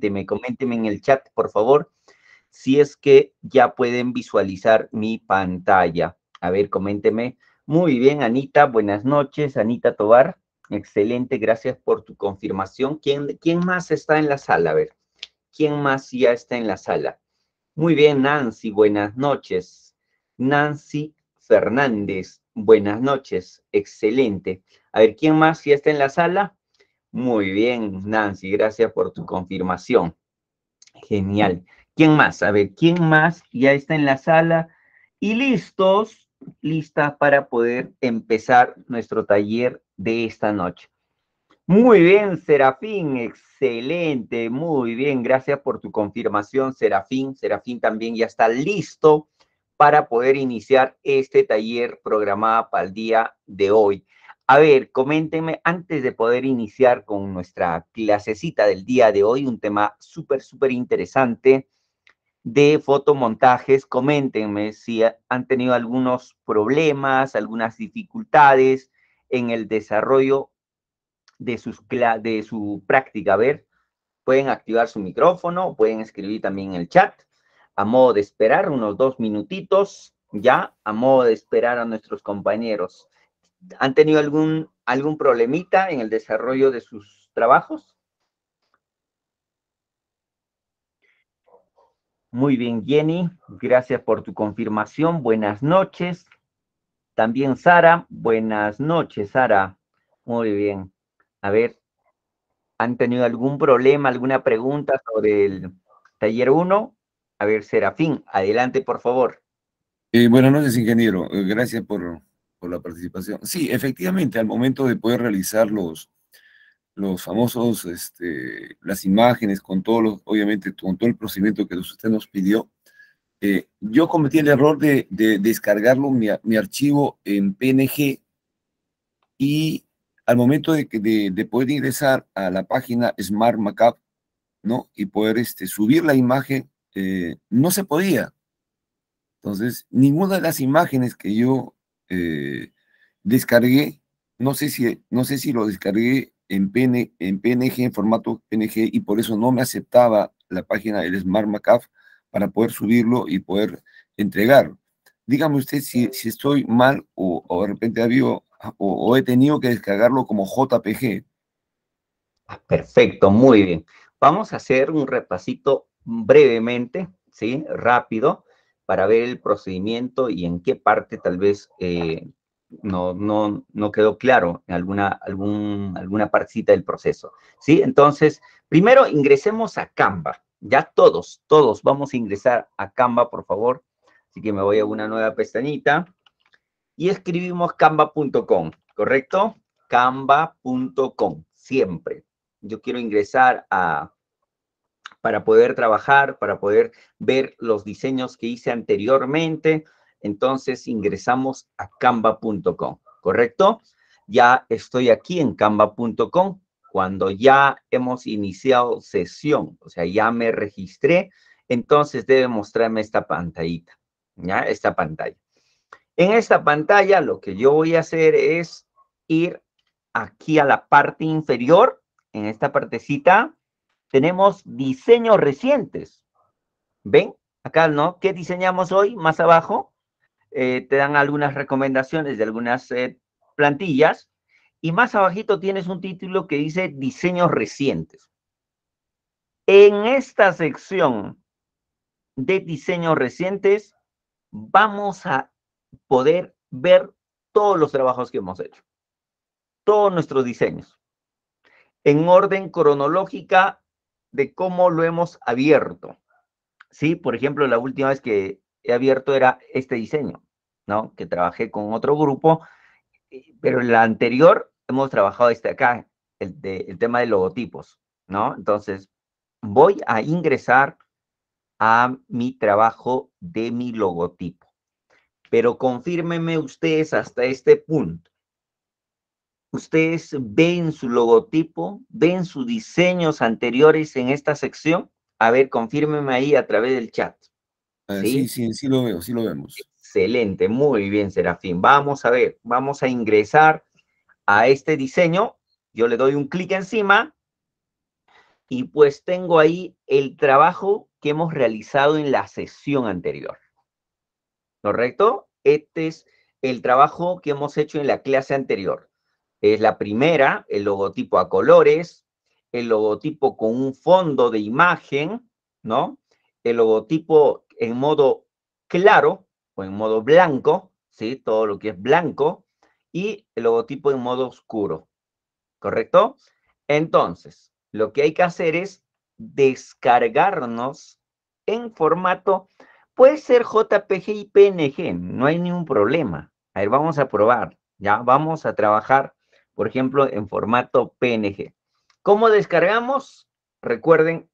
coménteme, coménteme en el chat, por favor, si es que ya pueden visualizar mi pantalla. A ver, coménteme. Muy bien, Anita, buenas noches, Anita Tobar. Excelente, gracias por tu confirmación. ¿Quién, quién más está en la sala? A ver, ¿quién más ya está en la sala? Muy bien, Nancy, buenas noches. Nancy Fernández, buenas noches, excelente. A ver, ¿quién más ya está en la sala? Muy bien, Nancy, gracias por tu confirmación. Genial. ¿Quién más? A ver, ¿quién más ya está en la sala? Y listos, listas para poder empezar nuestro taller de esta noche. Muy bien, Serafín, excelente, muy bien, gracias por tu confirmación, Serafín. Serafín también ya está listo para poder iniciar este taller programado para el día de hoy. A ver, coméntenme antes de poder iniciar con nuestra clasecita del día de hoy, un tema súper, súper interesante de fotomontajes. Coméntenme si han tenido algunos problemas, algunas dificultades en el desarrollo de, sus su práctica. A ver, pueden activar su micrófono, pueden escribir también en el chat. A modo de esperar, unos dos minutitos ya, a modo de esperar a nuestros compañeros. ¿Han tenido algún, algún problemita en el desarrollo de sus trabajos? Muy bien, Jenny. Gracias por tu confirmación. Buenas noches. También Sara. Buenas noches, Sara. Muy bien. A ver, ¿han tenido algún problema, alguna pregunta sobre el taller 1? A ver, Serafín, adelante, por favor. Eh, buenas noches, ingeniero. Eh, gracias por por la participación. Sí, efectivamente, al momento de poder realizar los, los famosos, este, las imágenes, con todos obviamente, con todo el procedimiento que usted nos pidió, eh, yo cometí el error de, descargarlo, mi, archivo en PNG, y al momento de, de, de poder ingresar a la página Smart Macabre, ¿no? Y poder este, subir la imagen, eh, no se podía. Entonces, ninguna de las imágenes que yo eh, descargué, no sé, si, no sé si lo descargué en, en PNG, en formato PNG, y por eso no me aceptaba la página del Smart Macaf para poder subirlo y poder entregar. Dígame usted si, estoy mal o, de repente o, he tenido que descargarlo como JPG. Ah, perfecto, muy bien. Vamos a hacer un repasito brevemente, ¿sí? Rápido, para ver el procedimiento y en qué parte tal vez eh, no, no, no quedó claro en alguna, algún, alguna del proceso. ¿sí? Entonces, primero ingresemos a Canva. Ya todos, todos vamos a ingresar a Canva, por favor. Así que me voy a una nueva pestañita y escribimos canva.com, ¿correcto? Canva.com, siempre. Yo quiero ingresar a para poder trabajar, para poder ver los diseños que hice anteriormente. Entonces ingresamos a canva.com, ¿correcto? Ya estoy aquí en canva.com cuando ya hemos iniciado sesión, o sea, ya me registré, entonces debe mostrarme esta pantallita, ¿ya? Esta pantalla. En esta pantalla lo que yo voy a hacer es ir aquí a la parte inferior, en esta partecita, tenemos diseños recientes. ¿Ven? Acá, ¿no? ¿Qué diseñamos hoy? Más abajo eh, te dan algunas recomendaciones de algunas eh, plantillas. Y más abajito tienes un título que dice diseños recientes. En esta sección de diseños recientes vamos a poder ver todos los trabajos que hemos hecho, todos nuestros diseños, en orden cronológica de cómo lo hemos abierto. Sí, por ejemplo, la última vez que he abierto era este diseño, ¿no? Que trabajé con otro grupo, eh, pero en la anterior hemos trabajado este acá, el, tema de logotipos, ¿no? Entonces, voy a ingresar a mi trabajo de mi logotipo. Pero confirmenme ustedes hasta este punto ustedes ven su logotipo, ven sus diseños anteriores en esta sección. A ver, confírmeme ahí a través del chat. Ah, ¿Sí? sí, sí, lo veo, sí lo vemos. Excelente, muy bien, Serafín. Vamos a ver, vamos a ingresar a este diseño. Yo le doy un clic encima y pues tengo ahí el trabajo que hemos realizado en la sesión anterior. ¿Correcto? Este es el trabajo que hemos hecho en la clase anterior es la primera, el logotipo a colores, el logotipo con un fondo de imagen, ¿no? El logotipo en modo claro o en modo blanco, ¿sí? Todo lo que es blanco y el logotipo en modo oscuro, ¿correcto? Entonces, lo que hay que hacer es descargarnos en formato, puede ser JPG y PNG, no hay ningún problema. A ver, vamos a probar, ya vamos a trabajar por ejemplo, en formato PNG. ¿Cómo descargamos? Recuerden,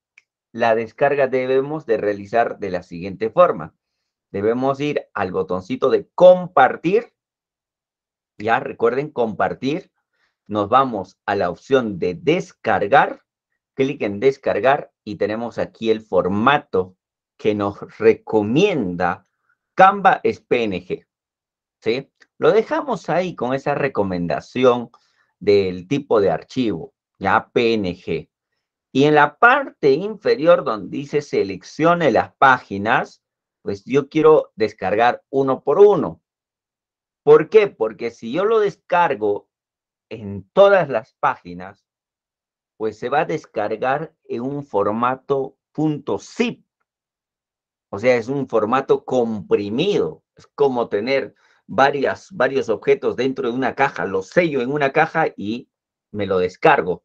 la descarga debemos de realizar de la siguiente forma. Debemos ir al botoncito de compartir. Ya recuerden, compartir. Nos vamos a la opción de descargar. Clic en descargar y tenemos aquí el formato que nos recomienda Canva es PNG. ¿Sí? Lo dejamos ahí con esa recomendación del tipo de archivo, ya PNG. Y en la parte inferior donde dice seleccione las páginas, pues yo quiero descargar uno por uno. ¿Por qué? Porque si yo lo descargo en todas las páginas, pues se va a descargar en un formato .zip. O sea, es un formato comprimido. Es como tener varias, varios objetos dentro de una caja, lo sello en una caja y me lo descargo,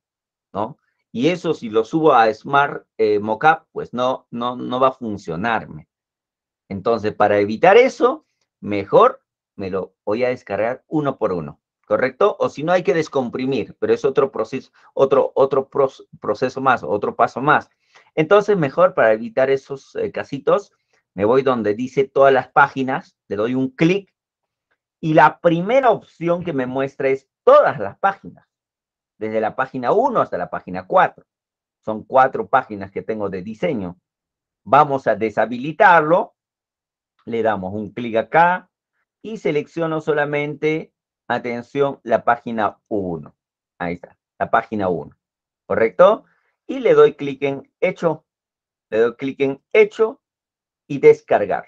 ¿no? Y eso si lo subo a Smart eh, Mockup, pues no, no, no va a funcionarme. Entonces, para evitar eso, mejor me lo voy a descargar uno por uno, ¿correcto? O si no, hay que descomprimir, pero es otro proceso, otro, otro proceso más, otro paso más. Entonces, mejor para evitar esos eh, casitos, me voy donde dice todas las páginas, le doy un clic y la primera opción que me muestra es todas las páginas, desde la página 1 hasta la página 4. Son cuatro páginas que tengo de diseño. Vamos a deshabilitarlo. Le damos un clic acá y selecciono solamente, atención, la página 1. Ahí está, la página 1. ¿Correcto? Y le doy clic en Hecho. Le doy clic en Hecho y Descargar.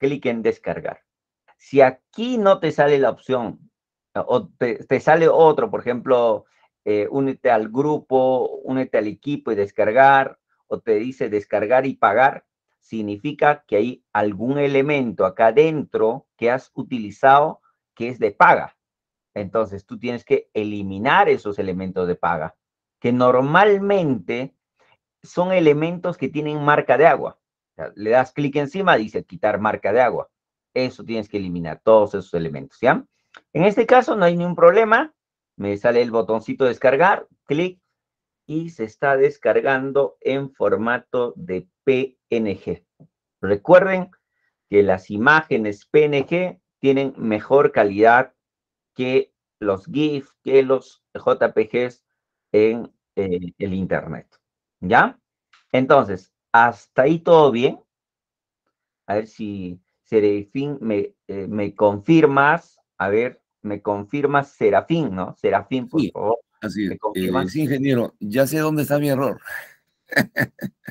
Clic en Descargar. Si aquí no te sale la opción, o te, sale otro, por ejemplo, eh, únete al grupo, únete al equipo y descargar, o te dice descargar y pagar, significa que hay algún elemento acá adentro que has utilizado que es de paga. Entonces tú tienes que eliminar esos elementos de paga, que normalmente son elementos que tienen marca de agua. le das clic encima, dice quitar marca de agua eso tienes que eliminar, todos esos elementos, ¿ya? En este caso no hay ningún problema, me sale el botoncito descargar, clic, y se está descargando en formato de PNG. Recuerden que las imágenes PNG tienen mejor calidad que los GIF, que los JPGs en eh, el Internet, ¿ya? Entonces, hasta ahí todo bien. A ver si Serafín, me, eh, me confirmas, a ver, me confirmas Serafín, ¿no? Serafín, por favor. Así eh, sí, ingeniero, ya sé dónde está mi error.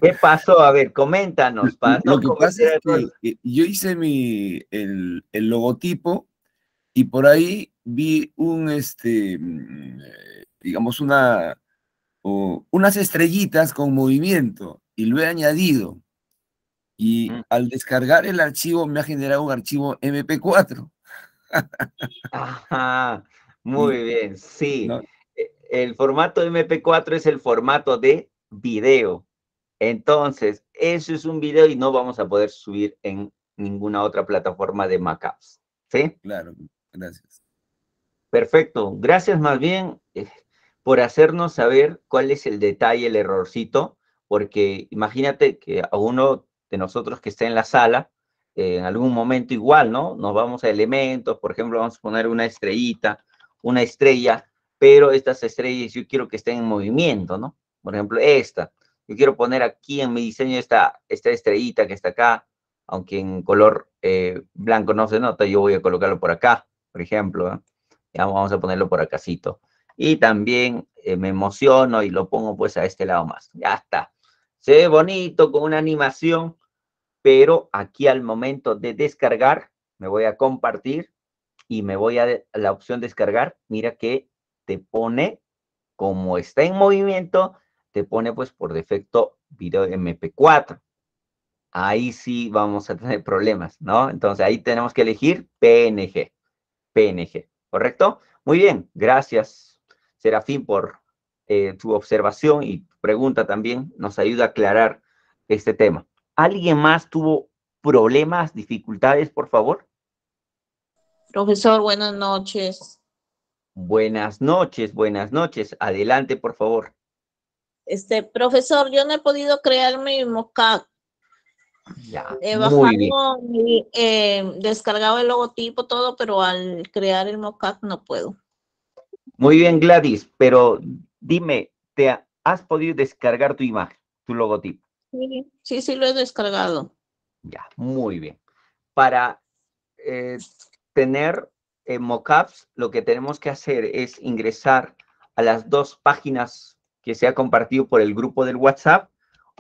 ¿Qué pasó? A ver, coméntanos. Para Lo que pasa es que eh, yo hice mi, el, logotipo y por ahí vi un, este, mm, digamos, una, unas estrellitas con movimiento y lo he añadido. Y al descargar el archivo me ha generado un archivo MP4. muy bien, sí. E, el formato MP4 es el formato de video. Entonces, eso es un video y no vamos a poder subir en ninguna otra plataforma de MacApps, ¿Sí? Claro, gracias. Perfecto. Gracias más bien eh, por hacernos saber cuál es el detalle, el errorcito, porque imagínate que a uno de nosotros que esté en la sala, eh, en algún momento igual, ¿no? Nos vamos a elementos, por ejemplo, vamos a poner una estrellita, una estrella, pero estas estrellas yo quiero que estén en movimiento, ¿no? Por ejemplo, esta. Yo quiero poner aquí en mi diseño esta, esta estrellita que está acá, aunque en color eh, blanco no se nota, yo voy a colocarlo por acá, por ejemplo. ¿eh? vamos a ponerlo por acácito. Y también me emociono y lo pongo pues a este lado más. Ya está. Se ve bonito con una animación, pero aquí al momento de descargar, me voy a compartir y me voy a la opción descargar. Mira que te pone, como está en movimiento, te pone pues por defecto video MP4. Ahí sí vamos a tener problemas, ¿no? Entonces ahí tenemos que elegir PNG. PNG, ¿correcto? Muy bien, gracias Serafín por eh, tu observación y pregunta también nos ayuda a aclarar este tema. ¿Alguien más tuvo problemas, dificultades, por favor? Profesor, buenas noches. Buenas noches, buenas noches. Adelante, por favor. Este, profesor, yo no he podido crear mi mockup. Ya, he bajado, mi, eh, descargado el logotipo, todo, pero al crear el mockup no puedo. Muy bien, Gladys, pero dime, ¿te has podido descargar tu imagen, tu logotipo. Sí, sí, sí lo he descargado. Ya, muy bien. Para eh, tener mockups, lo que tenemos que hacer es ingresar a las dos páginas que se ha compartido por el grupo del WhatsApp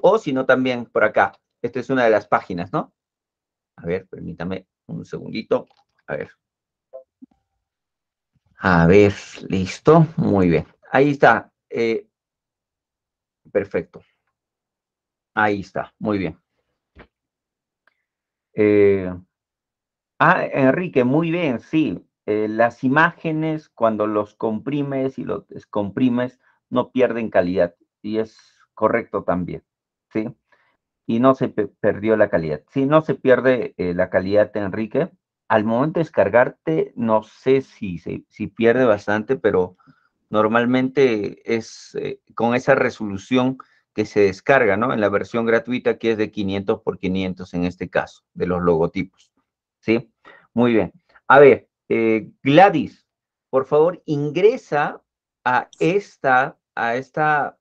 o si no también por acá. Esta es una de las páginas, ¿no? A ver, permítame un segundito. A ver. A ver, listo. Muy bien. Ahí está. Eh, Perfecto. Ahí está, muy bien. Eh, ah, Enrique, muy bien, sí. Eh, las imágenes, cuando los comprimes y los descomprimes, no pierden calidad. Y es correcto también, ¿sí? Y no se perdió la calidad. Si sí, no se pierde eh, la calidad, Enrique, al momento de descargarte, no sé si, si pierde bastante, pero normalmente es eh, con esa resolución que se descarga, ¿no? En la versión gratuita que es de 500 por 500 en este caso, de los logotipos, ¿sí? Muy bien. A ver, eh, Gladys, por favor, ingresa a esta, a esta,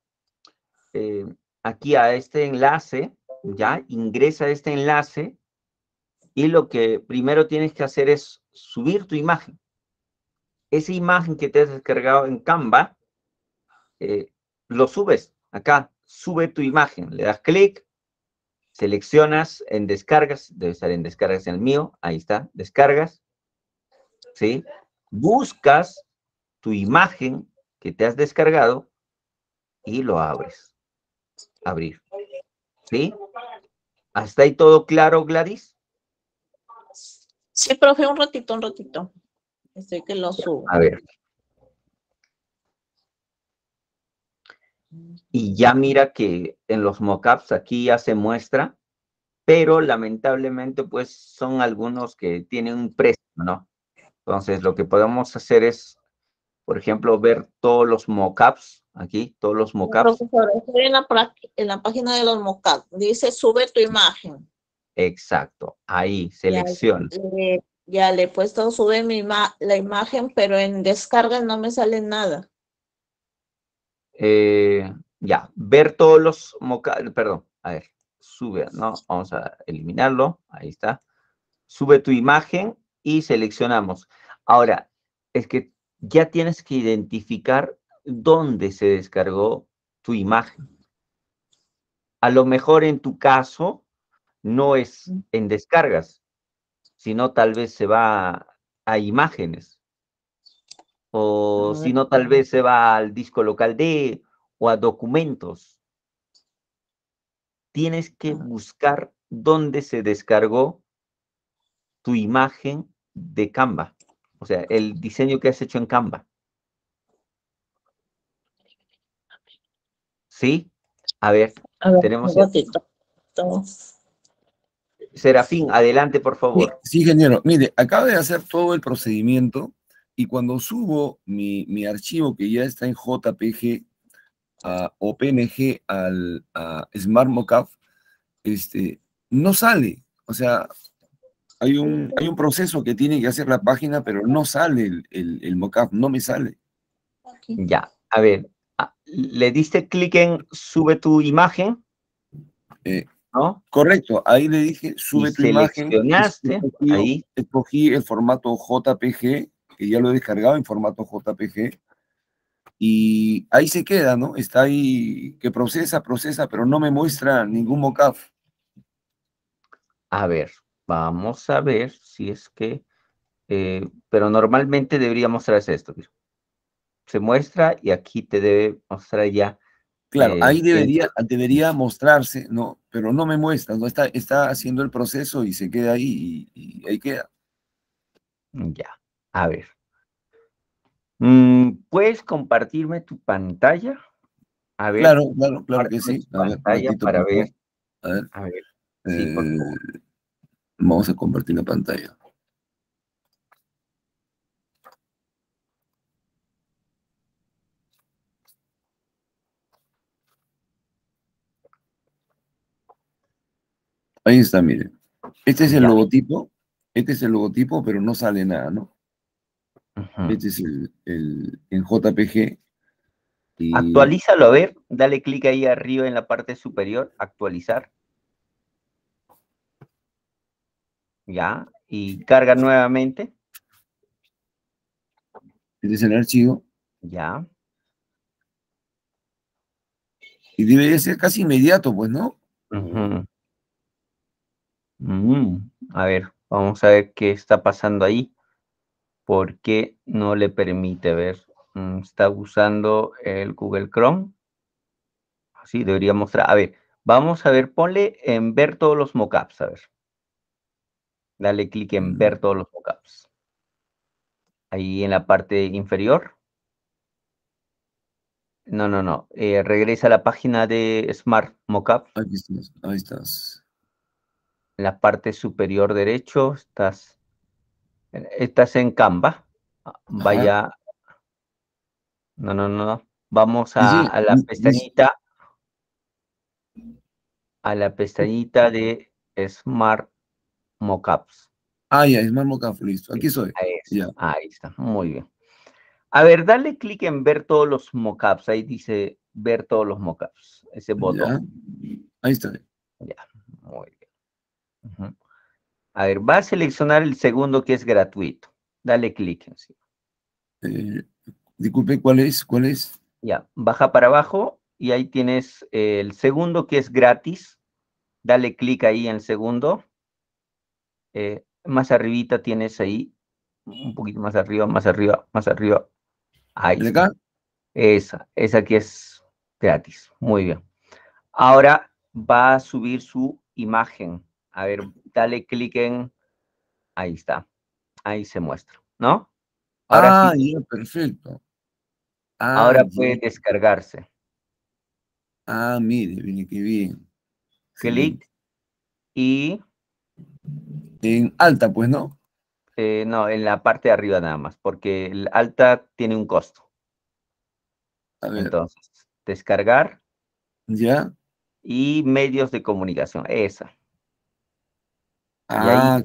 eh, aquí a este enlace, ¿ya? Ingresa a este enlace y lo que primero tienes que hacer es subir tu imagen esa imagen que te has descargado en Canva, eh, lo subes acá, sube tu imagen, le das clic, seleccionas en descargas, debe estar en descargas en el mío, ahí está, descargas, ¿sí? Buscas tu imagen que te has descargado y lo abres, abrir, ¿sí? ¿Hasta ahí todo claro, Gladys? Sí, profe, un ratito, un ratito que lo subo. A ver. Y ya mira que en los mockups aquí ya se muestra, pero lamentablemente pues son algunos que tienen un precio, ¿no? Entonces lo que podemos hacer es, por ejemplo, ver todos los mockups, aquí, todos los mockups. Profesor, estoy en la, página de los mockups, dice sube tu imagen. Exacto, ahí, selección. Eh, ya le he puesto sube mi la imagen, pero en descarga no me sale nada. Eh, ya, ver todos los perdón, a ver, sube, ¿no? Vamos a eliminarlo, ahí está. Sube tu imagen y seleccionamos. Ahora, es que ya tienes que identificar dónde se descargó tu imagen. A lo mejor en tu caso no es mm. en descargas, si no, tal vez se va a, imágenes, o si no tal vez se va al disco local D o a documentos. Tienes que ah. buscar dónde se descargó tu imagen de Canva, o sea, el diseño que has hecho en Canva. ¿Sí? A ver, tenemos... Serafín, adelante, por favor. Sí, ingeniero. Mire, acabo de hacer todo el procedimiento y cuando subo mi, archivo que ya está en JPG o PNG al Smart Mockup, este, no sale. O sea, hay un, hay un proceso que tiene que hacer la página, pero no sale el, el, mockup, no me sale. Ya, a ver, ¿le diste clic en sube tu imagen? Eh, Correcto, ahí le dije, sube tu imagen. Escogí, ahí. escogí el formato JPG, que ya lo he descargado en formato JPG, y ahí se queda, ¿no? Está ahí que procesa, procesa, pero no me muestra ningún mockup. A ver, vamos a ver si es que, eh, pero normalmente debería mostrarse esto, Se muestra y aquí te debe mostrar ya Claro, ahí este, debería, debería mostrarse, ¿no? pero no me muestra, ¿no? Está, está haciendo el proceso y se queda ahí y, ahí queda. Ya, a ver. Mm, ¿Puedes compartirme tu pantalla? A ver, claro, claro, claro que sí. A para ver. A ver. Eh, vamos a compartir la pantalla. Ahí está, miren. Este es el logotipo, este es el logotipo, pero no sale nada, ¿no? Este es el, en JPG. Actualízalo, a ver, dale clic ahí arriba en la parte superior, actualizar. Ya, y carga nuevamente. Este es el archivo. Ya. Y debería ser casi inmediato, pues, ¿no? Ajá. Mm, a ver, vamos a ver qué está pasando ahí. ¿Por qué no le permite ver? Mm, está usando el Google Chrome. Así debería mostrar. A ver, vamos a ver, ponle en ver todos los mockups. A ver. Dale clic en mm. ver todos los mockups. Ahí en la parte inferior. No, no, no. Eh, regresa a la página de Smart Mockup. Ahí estás. Ahí estás en la parte superior derecho estás, estás en Canva. Vaya. No, no, no. Vamos a, la pestañita. A la pestañita de Smart Mockups. Ah, ya, Smart Mockups, listo. Aquí soy. Ahí, está, muy bien. A ver, dale clic en ver todos los mockups. Ahí dice ver todos los mockups. Ese botón. Ahí está. Ya, muy bien. A ver, va a seleccionar el segundo que es gratuito. Dale clic encima. Eh, disculpe, ¿cuál es? ¿Cuál es? Ya, baja para abajo y ahí tienes eh, el segundo que es gratis. Dale clic ahí en el segundo. Eh, más arribita tienes ahí, un poquito más arriba, más arriba, más arriba. Ahí. ¿De Esa, esa que es gratis. Muy bien. Ahora va a subir su imagen. A ver, dale clic en. Ahí está. Ahí se muestra, ¿no? ah, ya, perfecto. Ah, Ahora puede descargarse. Ah, mire, viene qué bien. Clic y. En alta, pues, ¿no? Eh, no, en la parte de arriba nada más, porque el alta tiene un costo. A Entonces, descargar. Ya. Y medios de comunicación, esa. Ah,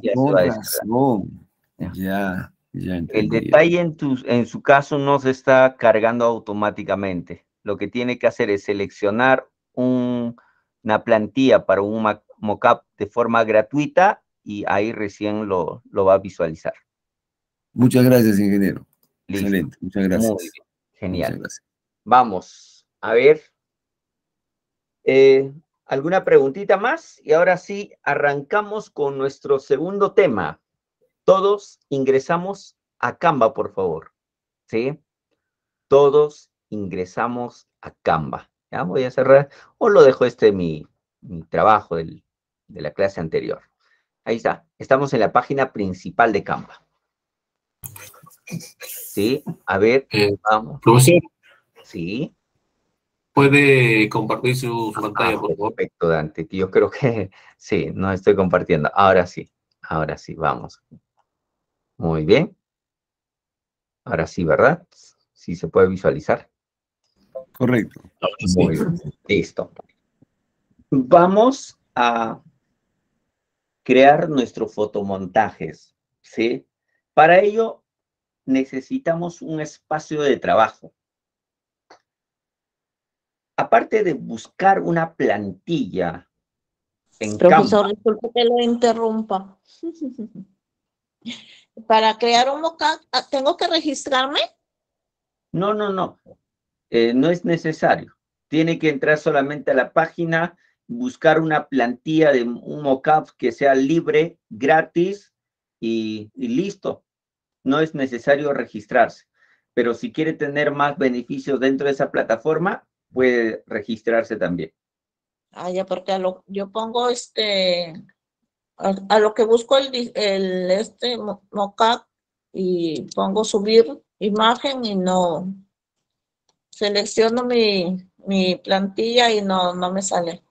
ya Ya. el detalle en, en su caso no se está cargando automáticamente. Lo que tiene que hacer es seleccionar una plantilla para un mockup de forma gratuita y ahí recién lo, lo va a visualizar. Muchas gracias, ingeniero. Excelente, muchas gracias. Genial. Vamos, a ver. Eh, alguna preguntita más y ahora sí arrancamos con nuestro segundo tema. Todos ingresamos a Canva, por favor. ¿Sí? Todos ingresamos a Canva. ¿Ya? Voy a cerrar o lo dejo este mi, mi trabajo de la clase anterior. Ahí está. Estamos en la página principal de Canva. ¿Sí? A ver, eh, vamos. Sí puede compartir su, ah, pantalla, por favor. Perfecto, Dante. Yo creo que sí, no estoy compartiendo. Ahora sí, ahora sí, vamos. Muy bien. Ahora sí, ¿verdad? Sí se puede visualizar. Correcto. Listo. Vamos a crear nuestros fotomontajes, ¿sí? Para ello necesitamos un espacio de trabajo aparte de buscar una plantilla en Profesor, disculpe que lo interrumpa. Para crear un mockup, ah, ¿tengo que registrarme? No, no, no. Eh, no es necesario. Tiene que entrar solamente a la página, buscar una plantilla de un mockup que sea libre, gratis y listo. No es necesario registrarse. Pero si quiere tener más beneficios dentro de esa plataforma, puede registrarse también. Ah, ya, porque lo, yo pongo este, a, lo que busco el, el este mocap y pongo subir imagen y no, selecciono mi, mi plantilla y no, no me sale.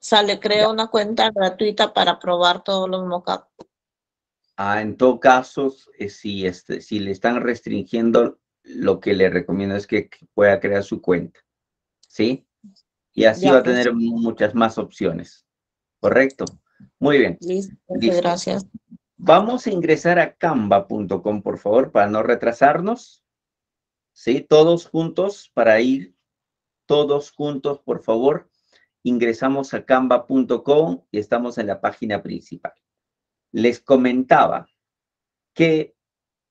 Sale, creo una cuenta gratuita para probar todos los mockups. Ah, en todo caso, eh, si, este, si le están restringiendo, lo que le recomiendo es que pueda crear su cuenta. ¿sí? Y así va a pues. tener muchas más opciones, ¿correcto? Muy bien. Listo, gracias. Vamos a ingresar a canva.com, por favor, para no retrasarnos. ¿Sí? Todos juntos, para ir todos juntos, por favor, ingresamos a canva.com y estamos en la página principal. Les comentaba que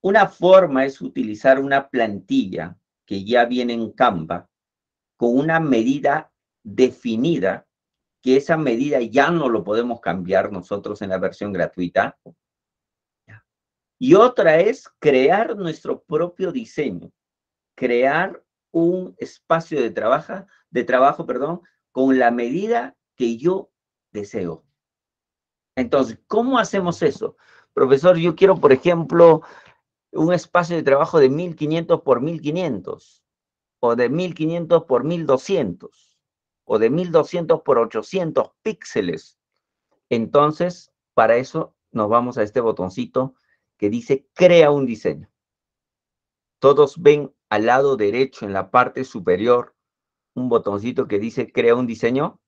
una forma es utilizar una plantilla que ya viene en Canva con una medida definida, que esa medida ya no lo podemos cambiar nosotros en la versión gratuita. Y otra es crear nuestro propio diseño, crear un espacio de trabajo, de trabajo, perdón, con la medida que yo deseo. Entonces, ¿cómo hacemos eso? Profesor, yo quiero, por ejemplo, un espacio de trabajo de 1500 por 1500 o de 1500 por 1200 o de 1200 por 800 píxeles. Entonces, para eso nos vamos a este botoncito que dice crea un diseño. Todos ven al lado derecho en la parte superior un botoncito que dice crea un diseño.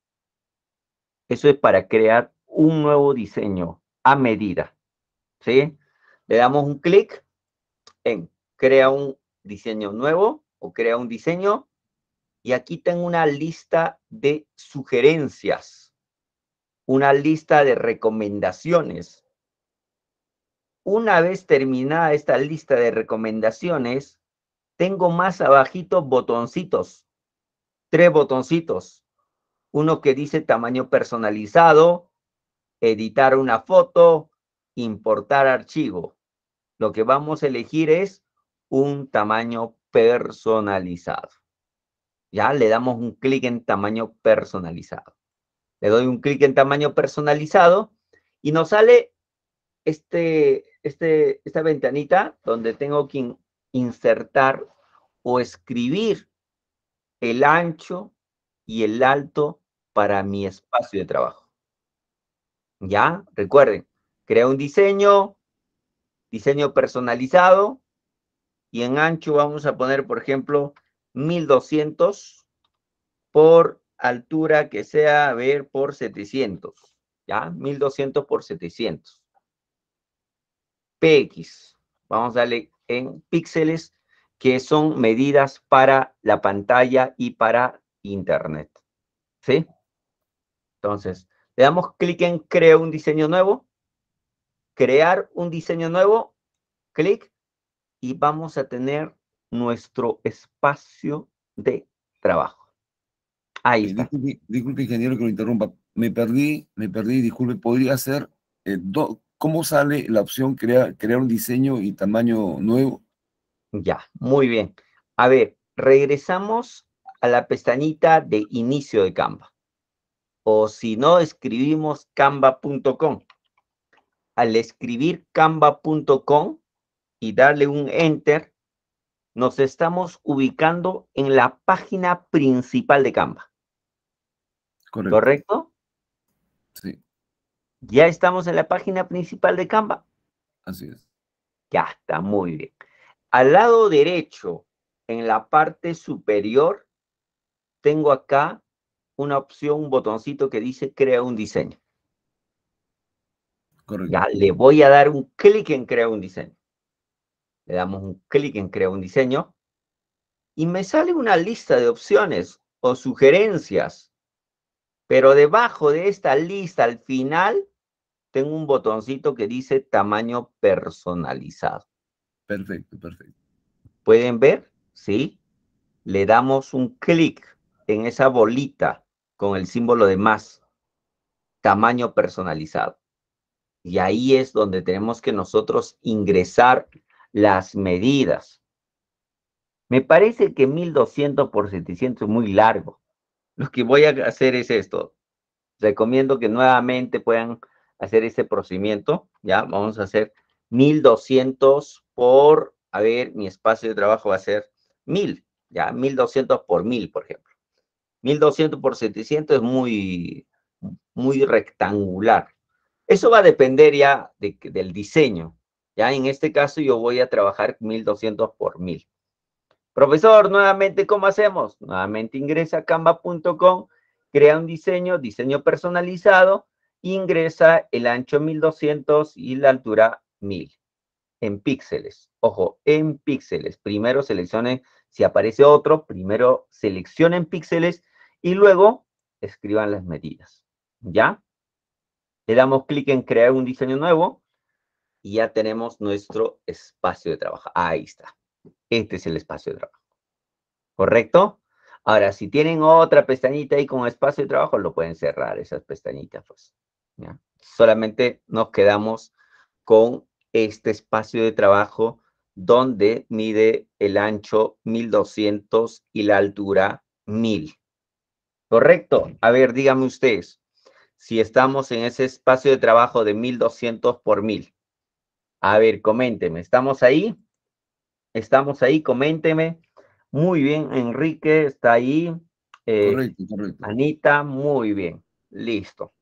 Eso es para crear un nuevo diseño a medida. ¿Sí? Le damos un clic en crea un diseño nuevo o crea un diseño. Y aquí tengo una lista de sugerencias, una lista de recomendaciones. Una vez terminada esta lista de recomendaciones, tengo más abajito botoncitos, tres botoncitos. Uno que dice tamaño personalizado, editar una foto, importar archivo. Lo que vamos a elegir es un tamaño personalizado. Ya le damos un clic en tamaño personalizado. Le doy un clic en tamaño personalizado y nos sale este, este, esta ventanita donde tengo que insertar o escribir el ancho y el alto para mi espacio de trabajo. ¿Ya? Recuerden, crea un diseño, diseño personalizado, y en ancho vamos a poner, por ejemplo, 1200 por altura que sea, a ver, por 700, ¿ya? 1200 por 700. PX, vamos a darle en píxeles, que son medidas para la pantalla y para internet, ¿sí? Entonces, le damos clic en crear un diseño nuevo, crear un diseño nuevo, clic, y vamos a tener nuestro espacio de trabajo. Ahí eh, está. Disculpe, ingeniero, que lo interrumpa. Me perdí, me perdí, disculpe, podría ser, eh, ¿cómo sale la opción crear, crear un diseño y tamaño nuevo? Ya, muy bien. A ver, regresamos a la pestañita de inicio de Canva. O si no, escribimos canva.com. Al escribir canva.com, y darle un enter, nos estamos ubicando en la página principal de Canva. Correcto. Sí. Ya estamos en la página principal de Canva. Así es. Ya está, muy bien. Al lado derecho, en la parte superior, tengo acá una opción, un botoncito que dice crea un diseño. Correcto. Ya le voy a dar un clic en crear un diseño le damos un clic en crear un diseño y me sale una lista de opciones o sugerencias. Pero debajo de esta lista, al final, tengo un botoncito que dice tamaño personalizado. Perfecto, perfecto. ¿Pueden ver? ¿Sí? Le damos un clic en esa bolita con el símbolo de más, tamaño personalizado. Y ahí es donde tenemos que nosotros ingresar las medidas. Me parece que 1200 por 700 es muy largo. Lo que voy a hacer es esto. Recomiendo que nuevamente puedan hacer este procedimiento. Ya, vamos a hacer 1200 por, a ver, mi espacio de trabajo va a ser 1000. Ya, 1200 por 1000, por ejemplo. 1200 por 700 es muy, muy rectangular. Eso va a depender ya del diseño. Ya en este caso yo voy a trabajar 1200 por 1000. Profesor, nuevamente, ¿cómo hacemos? Nuevamente ingresa a canva.com, crea un diseño, diseño personalizado, ingresa el ancho 1200 y la altura 1000 en píxeles. Ojo, en píxeles. Primero seleccionen, si aparece otro, primero seleccionen píxeles y luego escriban las medidas. ¿Ya? Le damos clic en crear un diseño nuevo y ya tenemos nuestro espacio de trabajo. Ahí está. Este es el espacio de trabajo. ¿Correcto? Ahora, si tienen otra pestañita ahí con espacio de trabajo, lo pueden cerrar esas pestañitas. Pues, Solamente nos quedamos con este espacio de trabajo donde mide el ancho 1200 y la altura 1000. Correcto. A ver, díganme ustedes, si estamos en ese espacio de trabajo de 1200 por 1000, a ver, coménteme, ¿estamos ahí? ¿Estamos ahí? Coménteme. Muy bien, Enrique está ahí. Eh, Anita, muy bien. Listo.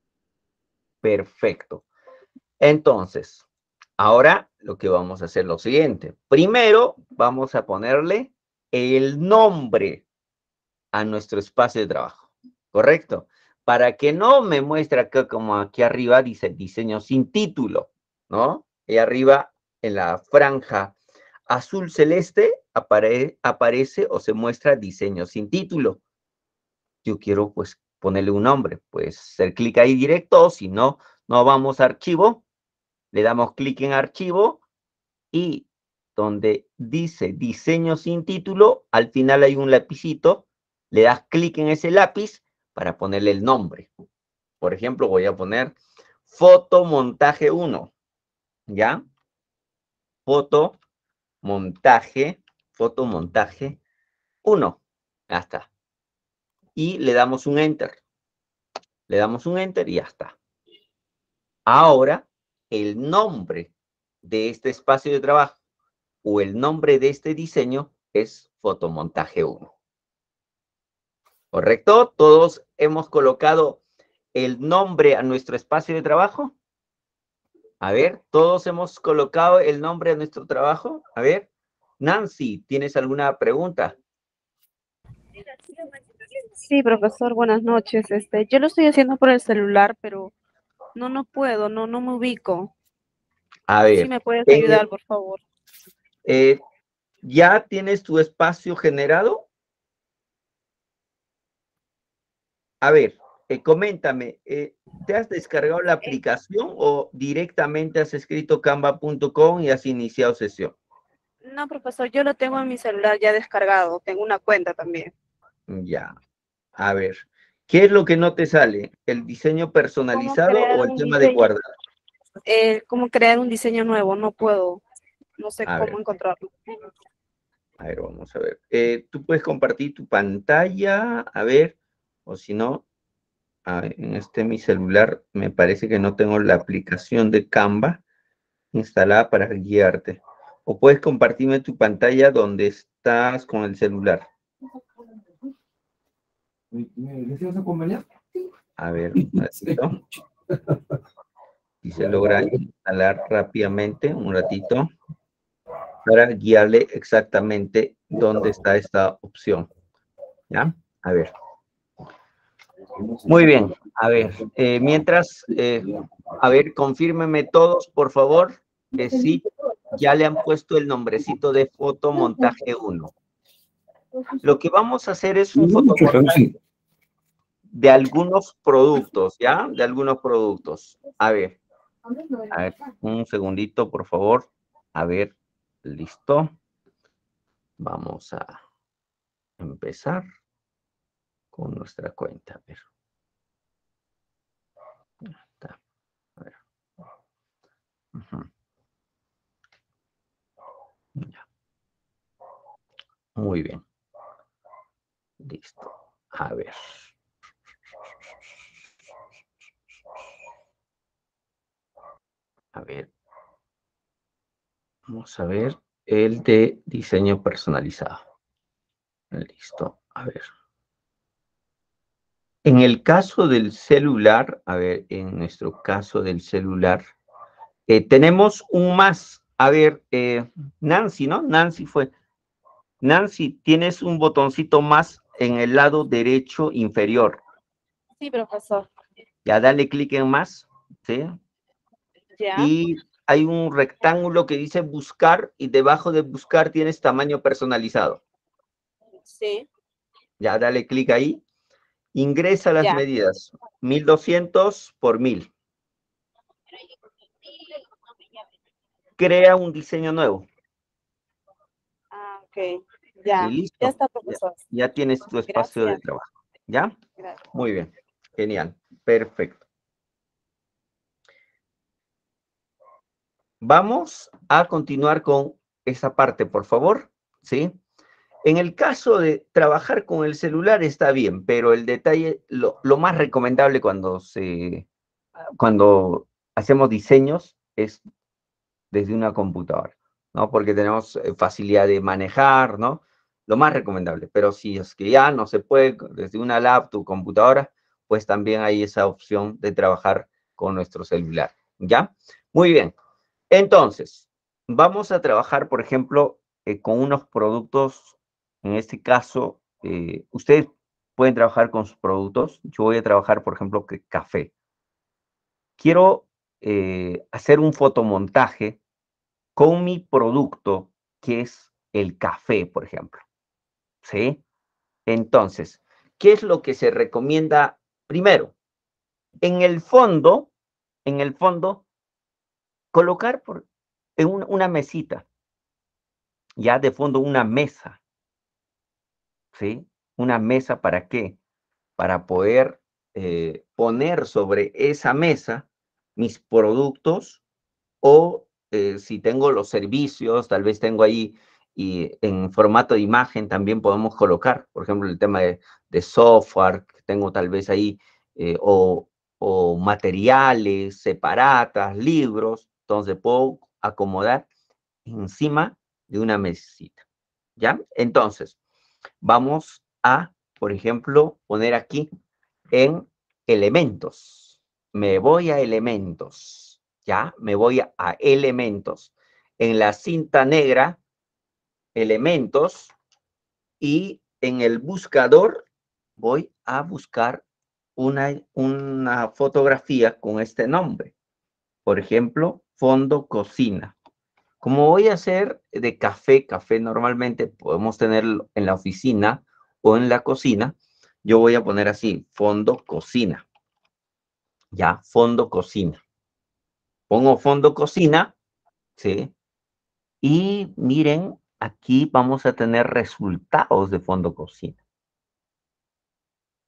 Perfecto. Entonces, ahora lo que vamos a hacer es lo siguiente. Primero, vamos a ponerle el nombre a nuestro espacio de trabajo, ¿correcto? Para que no me muestre acá como aquí arriba dice diseño sin título, ¿no? Y arriba, en la franja azul celeste, aparece o se muestra diseño sin título. Yo quiero, pues, ponerle un nombre. pues hacer clic ahí directo, si no, no vamos a archivo. Le damos clic en archivo y donde dice diseño sin título, al final hay un lapicito, le das clic en ese lápiz para ponerle el nombre. Por ejemplo, voy a poner fotomontaje 1. ¿ya? Foto, montaje, fotomontaje 1. Ya está. Y le damos un enter. Le damos un enter y ya está. Ahora, el nombre de este espacio de trabajo o el nombre de este diseño es fotomontaje 1. ¿Correcto? Todos hemos colocado el nombre a nuestro espacio de trabajo. A ver, todos hemos colocado el nombre de nuestro trabajo. A ver, Nancy, ¿tienes alguna pregunta? Sí, profesor, buenas noches. Este, yo lo estoy haciendo por el celular, pero no, no puedo, no, no me ubico. A ver. Si me puedes ayudar, por favor. Eh, ¿Ya tienes tu espacio generado? A ver, eh, coméntame, eh, ¿te has descargado la aplicación o directamente has escrito canva.com y has iniciado sesión? No, profesor, yo lo tengo en mi celular ya descargado, tengo una cuenta también. Mm, ya, a ver, ¿qué es lo que no te sale? ¿El diseño personalizado o el tema de guardar? Eh, ¿Cómo crear un diseño nuevo? No puedo, no sé cómo encontrarlo. A ver, vamos a ver. Tú puedes compartir tu pantalla, a ver, o si no, en este mi celular me parece que no tengo la aplicación de Canva instalada para guiarte. O puedes compartirme tu pantalla donde estás con el celular. ¿Me, A ver, Y se logra instalar rápidamente, un ratito, para guiarle exactamente dónde está esta opción. ¿Ya? A ver. Muy bien, a ver, eh, mientras, eh, a ver, confírmeme todos, por favor, que sí, ya le han puesto el nombrecito de fotomontaje 1. Lo que vamos a hacer es un fotomontaje de algunos productos, ¿ya? De algunos productos. A ver, a ver, un segundito, por favor. A ver, listo. Vamos a empezar nuestra cuenta. Muy bien. Listo. A ver. A ver. Vamos a ver el de diseño personalizado. Listo. A ver. En el caso del celular, a ver, en nuestro caso del celular, eh, tenemos un más. A ver, eh, Nancy, ¿no? Nancy fue. Nancy, tienes un botoncito más en el lado derecho inferior. Sí, profesor. Ya dale clic en más, ¿sí? Ya. Y hay un rectángulo que dice buscar y debajo de buscar tienes tamaño personalizado. Sí. Ya dale clic ahí. Ingresa las medidas. 1200 por 1000. Crea un diseño nuevo. Ah, ok. Ya, ya está, profesor. Ya, tienes tu espacio de trabajo. ¿Ya? Gracias. Muy bien. Genial. Perfecto. Vamos a continuar con esa parte, por favor. ¿Sí? En el caso de trabajar con el celular está bien, pero el detalle, lo, más recomendable cuando, se, cuando hacemos diseños es desde una computadora, ¿no? Porque tenemos eh, facilidad de manejar, ¿no? Lo más recomendable. Pero si es que ya no se puede desde una laptop, computadora, pues también hay esa opción de trabajar con nuestro celular, ¿ya? Muy bien. Entonces, vamos a trabajar, por ejemplo, eh, con unos productos en este caso, eh, ustedes pueden trabajar con sus productos. Yo voy a trabajar, por ejemplo, que café. Quiero eh, hacer un fotomontaje con mi producto, que es el café, por ejemplo. ¿Sí? Entonces, ¿qué es lo que se recomienda primero? En el fondo, en el fondo, colocar por, en una mesita, ya de fondo una mesa, una mesa para qué? Para poder eh, poner sobre esa mesa mis productos o eh, si tengo los servicios, tal vez tengo ahí y en formato de imagen también podemos colocar, por ejemplo, el tema de, software que tengo tal vez ahí eh, o, materiales, separatas, libros, entonces puedo acomodar encima de una mesita, ¿ya? Entonces, Vamos a, por ejemplo, poner aquí en elementos. Me voy a elementos, ¿ya? Me voy a, elementos. En la cinta negra, elementos, y en el buscador voy a buscar una, una fotografía con este nombre. Por ejemplo, fondo cocina. Como voy a hacer de café, café normalmente podemos tenerlo en la oficina o en la cocina, yo voy a poner así, fondo cocina. Ya, fondo cocina. Pongo fondo cocina, ¿sí? Y miren, aquí vamos a tener resultados de fondo cocina.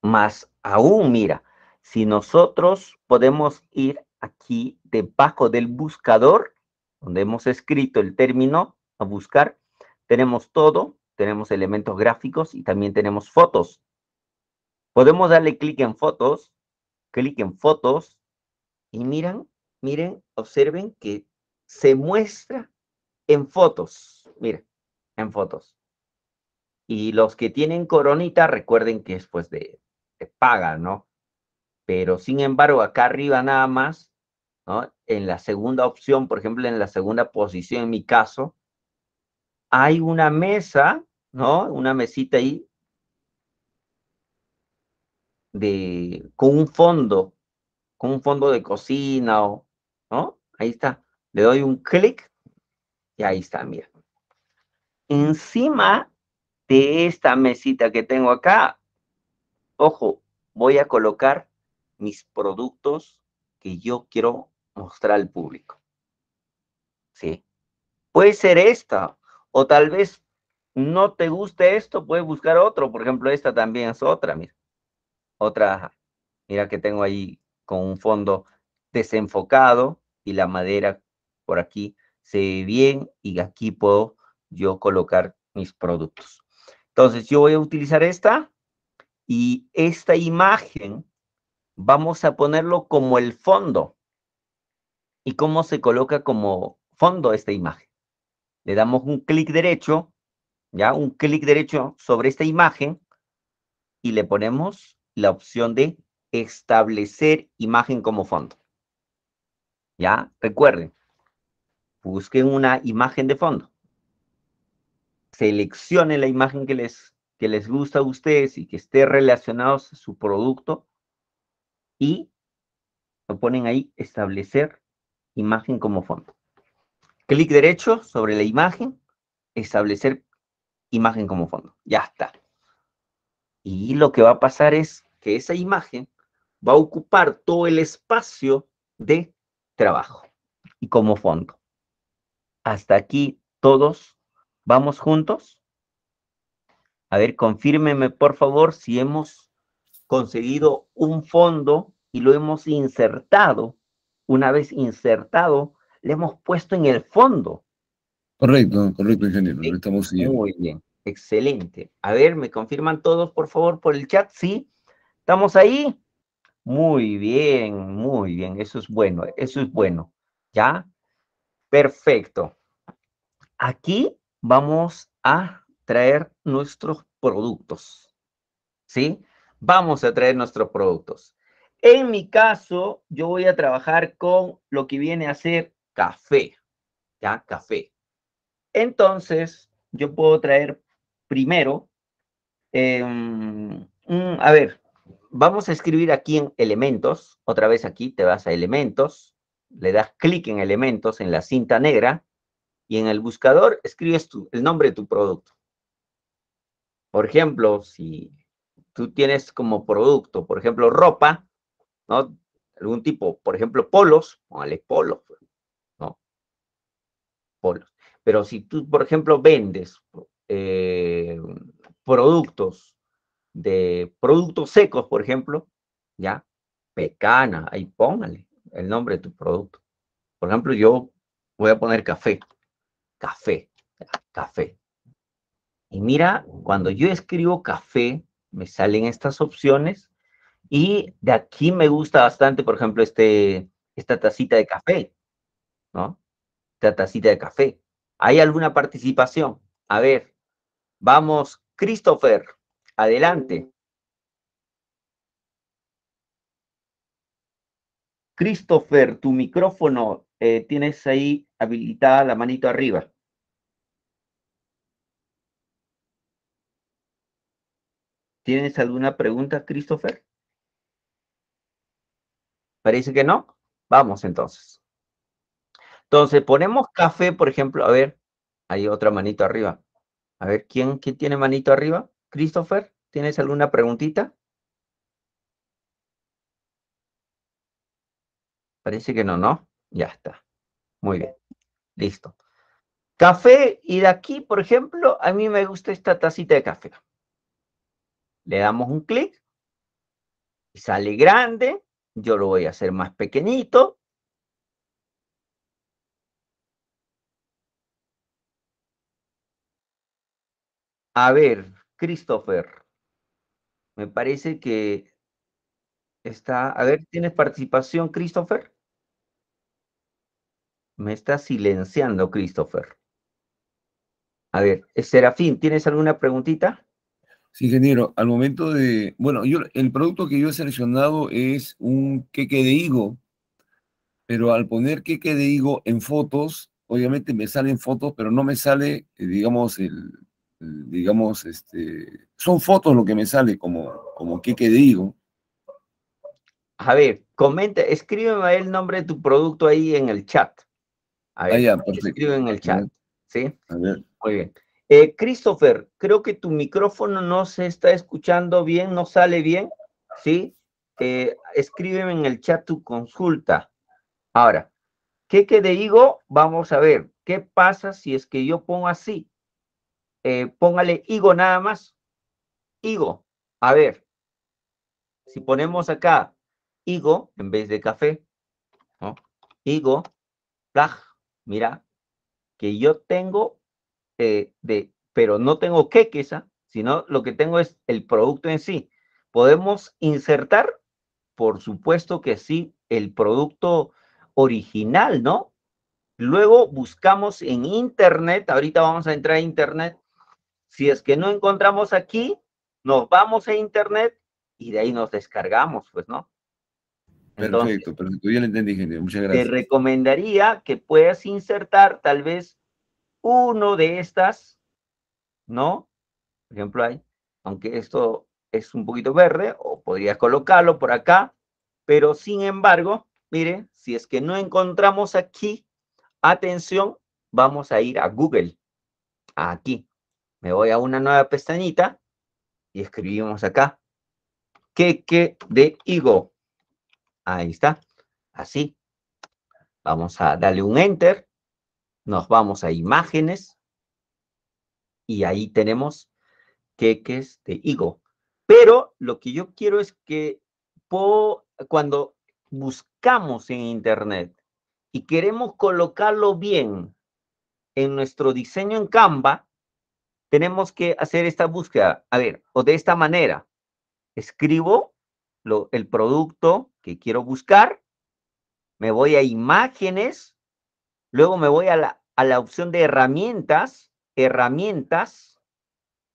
Más aún, mira, si nosotros podemos ir aquí debajo del buscador donde hemos escrito el término a buscar, tenemos todo, tenemos elementos gráficos y también tenemos fotos. Podemos darle clic en fotos, clic en fotos y miran, miren, observen que se muestra en fotos. mira en fotos. Y los que tienen coronita, recuerden que es pues de paga, ¿no? Pero sin embargo, acá arriba nada más en la segunda opción, por ejemplo, en la segunda posición, en mi caso, hay una mesa, ¿no? Una mesita ahí de, con un fondo, con un fondo de cocina, o, ¿no? Ahí está. Le doy un clic y ahí está, mira. Encima de esta mesita que tengo acá, ojo, voy a colocar mis productos que yo quiero mostrar al público. ¿Sí? Puede ser esta, o tal vez no te guste esto, puedes buscar otro. Por ejemplo, esta también es otra, mira. Otra, mira que tengo ahí con un fondo desenfocado y la madera por aquí se ve bien y aquí puedo yo colocar mis productos. Entonces, yo voy a utilizar esta y esta imagen vamos a ponerlo como el fondo y cómo se coloca como fondo esta imagen. Le damos un clic derecho, ya un clic derecho sobre esta imagen y le ponemos la opción de establecer imagen como fondo. Ya, recuerden, busquen una imagen de fondo. Seleccionen la imagen que les, que les gusta a ustedes y que esté relacionada a su producto y lo ponen ahí, establecer imagen como fondo. Clic derecho sobre la imagen, establecer imagen como fondo. Ya está. Y lo que va a pasar es que esa imagen va a ocupar todo el espacio de trabajo y como fondo. Hasta aquí todos vamos juntos. A ver, confírmeme por favor si hemos conseguido un fondo y lo hemos insertado una vez insertado, le hemos puesto en el fondo. Correcto, correcto, ingeniero. estamos Muy bien, excelente. A ver, ¿me confirman todos, por favor, por el chat? Sí, ¿estamos ahí? Muy bien, muy bien. Eso es bueno, eso es bueno. ¿Ya? Perfecto. Aquí vamos a traer nuestros productos. ¿Sí? Vamos a traer nuestros productos. En mi caso, yo voy a trabajar con lo que viene a ser café, ¿ya? Café. Entonces, yo puedo traer primero, em, a ver, vamos a escribir aquí en elementos, otra vez aquí te vas a elementos, le das clic en elementos en la cinta negra y en el buscador escribes el nombre de tu producto. Por ejemplo, si tú tienes como producto, por ejemplo, ropa, ¿no? Algún tipo, por ejemplo, polos, póngale polos, ¿no? Polos. Pero si tú, por ejemplo, vendes eh, productos de productos secos, por ejemplo, ¿ya? Pecana, ahí póngale el nombre de tu producto. Por ejemplo, yo voy a poner café, café, café. Y mira, cuando yo escribo café, me salen estas opciones y de aquí me gusta bastante, por ejemplo, este, esta tacita de café, ¿no? Esta tacita de café. ¿Hay alguna participación? A ver, vamos, Christopher, adelante. Christopher, tu micrófono, eh, tienes ahí habilitada la manito arriba. ¿Tienes alguna pregunta, Christopher? Parece que no. Vamos entonces. Entonces, ponemos café, por ejemplo, a ver, hay otra manito arriba. A ver, ¿quién, tiene manito arriba? Christopher, ¿tienes alguna preguntita? Parece que no, ¿no? Ya está. Muy bien. Listo. Café, y de aquí, por ejemplo, a mí me gusta esta tacita de café. Le damos un clic. Y sale grande. Yo lo voy a hacer más pequeñito. A ver, Christopher, me parece que está... A ver, ¿tienes participación, Christopher? Me está silenciando, Christopher. A ver, Serafín, ¿tienes alguna preguntita? Sí, ingeniero, al momento de, bueno, yo el producto que yo he seleccionado es un queque de higo, pero al poner queque de higo en fotos, obviamente me salen fotos, pero no me sale, eh, digamos, el, digamos, este, son fotos lo que me sale como, como queque de higo. A ver, comenta, escríbeme el nombre de tu producto ahí en el chat. A ver, ah, escribe en el chat, ¿sí? A ver. Muy bien. Eh, Christopher, creo que tu micrófono no se está escuchando bien, no sale bien, ¿sí? Eh, escríbeme en el chat tu consulta. Ahora, ¿qué quede higo? Vamos a ver, ¿qué pasa si es que yo pongo así? Eh, póngale higo nada más. Higo. A ver, si ponemos acá higo en vez de café, higo, mira, que yo tengo eh, de, pero no tengo qué esa sino lo que tengo es el producto en sí. ¿Podemos insertar? Por supuesto que sí, el producto original, ¿no? Luego buscamos en Internet, ahorita vamos a entrar a Internet. Si es que no encontramos aquí, nos vamos a Internet y de ahí nos descargamos, pues, ¿no? perfecto, perfecto, yo lo entendí, gente. Muchas gracias. Te recomendaría que puedas insertar tal vez uno de estas, ¿no? Por ejemplo, hay, aunque esto es un poquito verde, o podrías colocarlo por acá, pero sin embargo, mire, si es que no encontramos aquí, atención, vamos a ir a Google, aquí. Me voy a una nueva pestañita y escribimos acá, queque de higo. Ahí está, así. Vamos a darle un enter nos vamos a imágenes y ahí tenemos queques de higo. Pero lo que yo quiero es que cuando buscamos en Internet y queremos colocarlo bien en nuestro diseño en Canva, tenemos que hacer esta búsqueda. A ver, o de esta manera, escribo el producto que quiero buscar, me voy a imágenes Luego me voy a la, a la opción de herramientas, herramientas,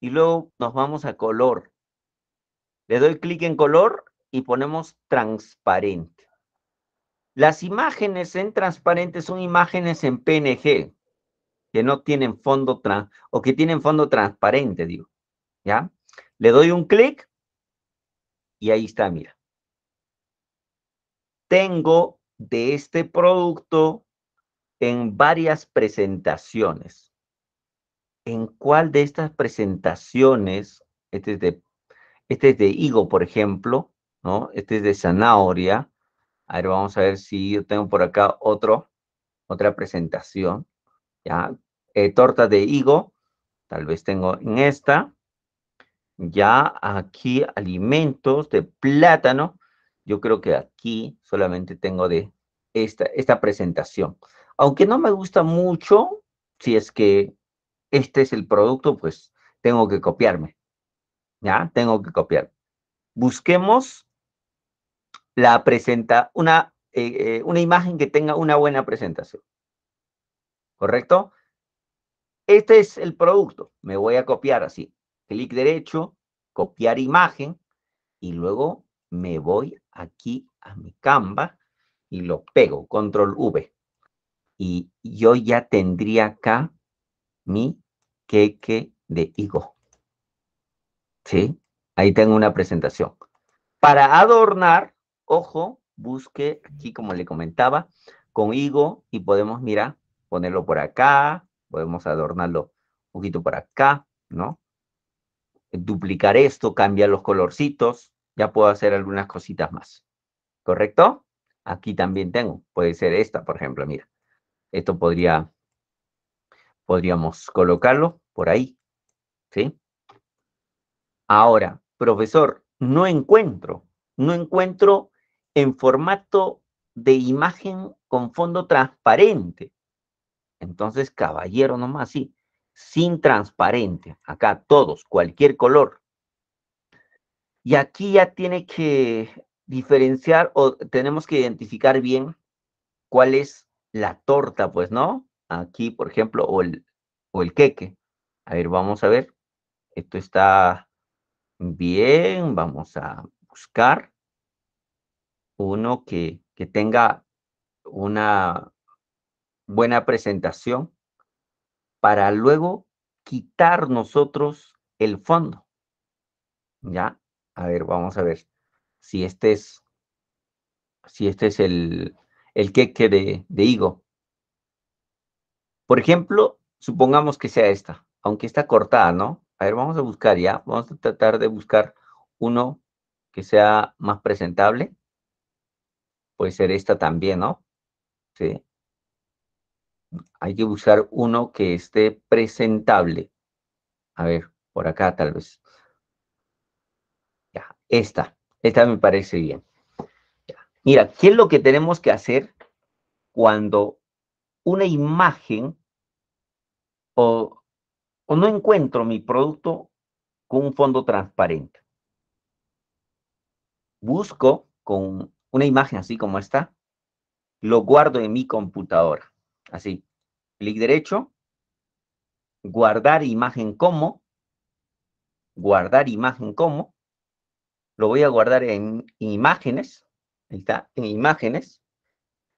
y luego nos vamos a color. Le doy clic en color y ponemos transparente. Las imágenes en transparente son imágenes en PNG, que no tienen fondo o que tienen fondo transparente, digo. ¿Ya? Le doy un clic y ahí está, mira. Tengo de este producto en varias presentaciones. ¿En cuál de estas presentaciones, este es de, este de higo, por ejemplo, ¿no? Este es de zanahoria. A ver, vamos a ver si yo tengo por acá otro, otra presentación. ¿ya? Eh, torta de higo, tal vez tengo en esta. Ya aquí alimentos de plátano. Yo creo que aquí solamente tengo de esta, esta presentación. Aunque no me gusta mucho, si es que este es el producto, pues tengo que copiarme. ¿Ya? Tengo que copiar. Busquemos la presenta, una, eh, eh, una imagen que tenga una buena presentación. ¿Correcto? Este es el producto. Me voy a copiar así. Clic derecho, copiar imagen y luego me voy aquí a mi Canva y lo pego, control V y yo ya tendría acá mi queque de higo. ¿Sí? Ahí tengo una presentación. Para adornar, ojo, busque aquí como le comentaba, con higo y podemos, mira, ponerlo por acá, podemos adornarlo un poquito por acá, ¿no? Duplicar esto, cambiar los colorcitos, ya puedo hacer algunas cositas más, ¿correcto? Aquí también tengo, puede ser esta, por ejemplo, mira. Esto podría, podríamos colocarlo por ahí, ¿sí? Ahora, profesor, no encuentro, no encuentro en formato de imagen con fondo transparente. Entonces, caballero nomás, sí, sin transparente. Acá todos, cualquier color. Y aquí ya tiene que diferenciar o tenemos que identificar bien cuál es la torta, pues, ¿no? Aquí, por ejemplo, o el, o el queque. A ver, vamos a ver. Esto está bien. Vamos a buscar uno que, que tenga una buena presentación para luego quitar nosotros el fondo. ¿Ya? A ver, vamos a ver si este es, si este es el, el queque de, de higo. Por ejemplo, supongamos que sea esta, aunque está cortada, ¿no? A ver, vamos a buscar ya, vamos a tratar de buscar uno que sea más presentable. Puede ser esta también, ¿no? Sí. Hay que buscar uno que esté presentable. A ver, por acá tal vez. Ya, esta. Esta me parece bien. Mira, ¿qué es lo que tenemos que hacer cuando una imagen o, no encuentro mi producto con un fondo transparente? Busco con una imagen así como esta, lo guardo en mi computadora. Así, clic derecho, guardar imagen como, guardar imagen como, lo voy a guardar en imágenes, está, en imágenes.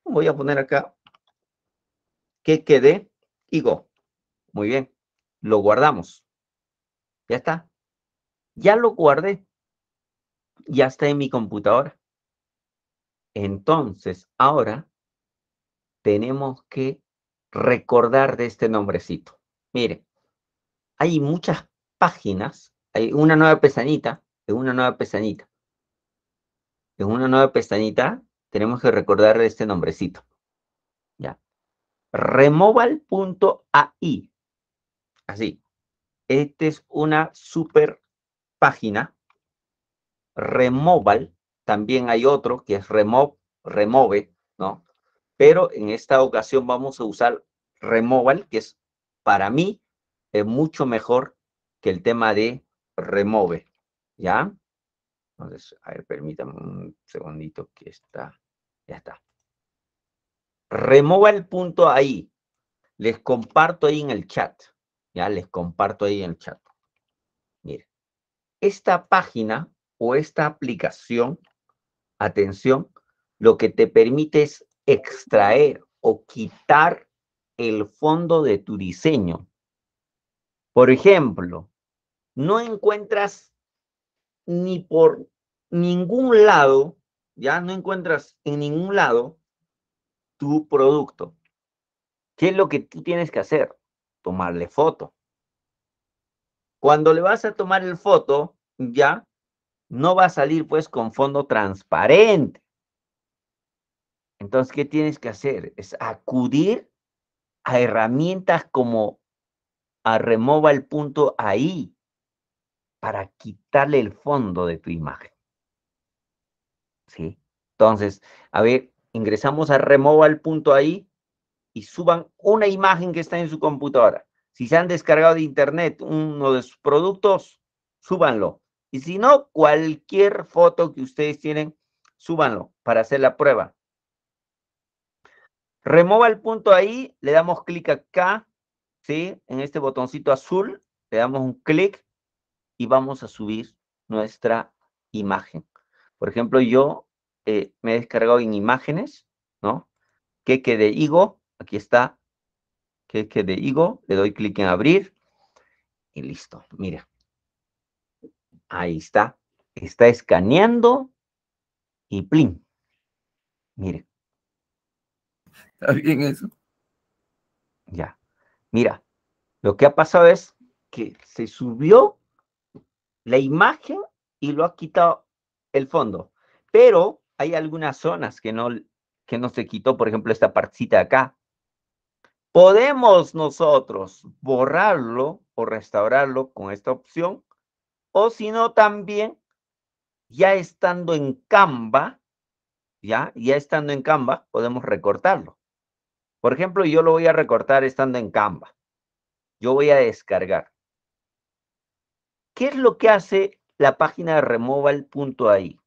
Voy a poner acá que quede y go. Muy bien, lo guardamos. Ya está. Ya lo guardé. Ya está en mi computadora. Entonces, ahora tenemos que recordar de este nombrecito. Mire, hay muchas páginas, hay una nueva pestañita, una nueva pestañita en una nueva pestañita, tenemos que recordar este nombrecito. Ya. Removal.ai. Así. Esta es una super página. Removal. También hay otro que es Remove, Remove, ¿no? Pero en esta ocasión vamos a usar Removal, que es para mí es mucho mejor que el tema de Remove. ¿Ya? Entonces, a ver, permítame un segundito que está, ya está. Remova el punto ahí. Les comparto ahí en el chat. Ya les comparto ahí en el chat. Mire, esta página o esta aplicación, atención, lo que te permite es extraer o quitar el fondo de tu diseño. Por ejemplo, no encuentras ni por ningún lado, ya no encuentras en ningún lado tu producto. ¿Qué es lo que tú tienes que hacer? Tomarle foto. Cuando le vas a tomar el foto, ya no va a salir pues con fondo transparente. Entonces, ¿qué tienes que hacer? Es acudir a herramientas como a Remova el punto ahí, para quitarle el fondo de tu imagen. ¿Sí? Entonces, a ver, ingresamos a remova el punto ahí y suban una imagen que está en su computadora. Si se han descargado de internet uno de sus productos, súbanlo. Y si no, cualquier foto que ustedes tienen, súbanlo para hacer la prueba. Remova el punto ahí, le damos clic acá, ¿sí? En este botoncito azul, le damos un clic y vamos a subir nuestra imagen. Por ejemplo, yo eh, me he descargado en imágenes, ¿no? Que de higo, aquí está, Que de higo, le doy clic en abrir y listo, mira. Ahí está, está escaneando y plin. Mire. ¿Está bien eso? Ya. Mira, lo que ha pasado es que se subió la imagen y lo ha quitado el fondo. Pero hay algunas zonas que no, que no se quitó, por ejemplo, esta partecita de acá. Podemos nosotros borrarlo o restaurarlo con esta opción, o si no también, ya estando en Canva, ya, ya estando en Canva, podemos recortarlo. Por ejemplo, yo lo voy a recortar estando en Canva. Yo voy a descargar. ¿Qué es lo que hace la página de removal.ai?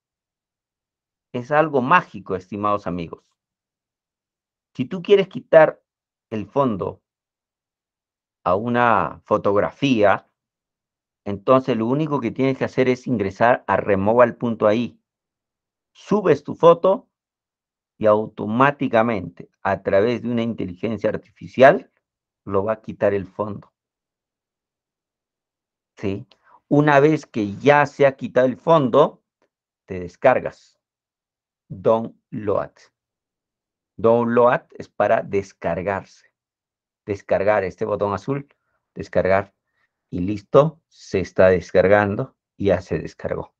Es algo mágico, estimados amigos. Si tú quieres quitar el fondo a una fotografía, entonces lo único que tienes que hacer es ingresar a removal.ai. Subes tu foto y automáticamente a través de una inteligencia artificial lo va a quitar el fondo. ¿Sí? Una vez que ya se ha quitado el fondo, te descargas. Download. Download es para descargarse. Descargar este botón azul, descargar y listo, se está descargando y ya se descargó.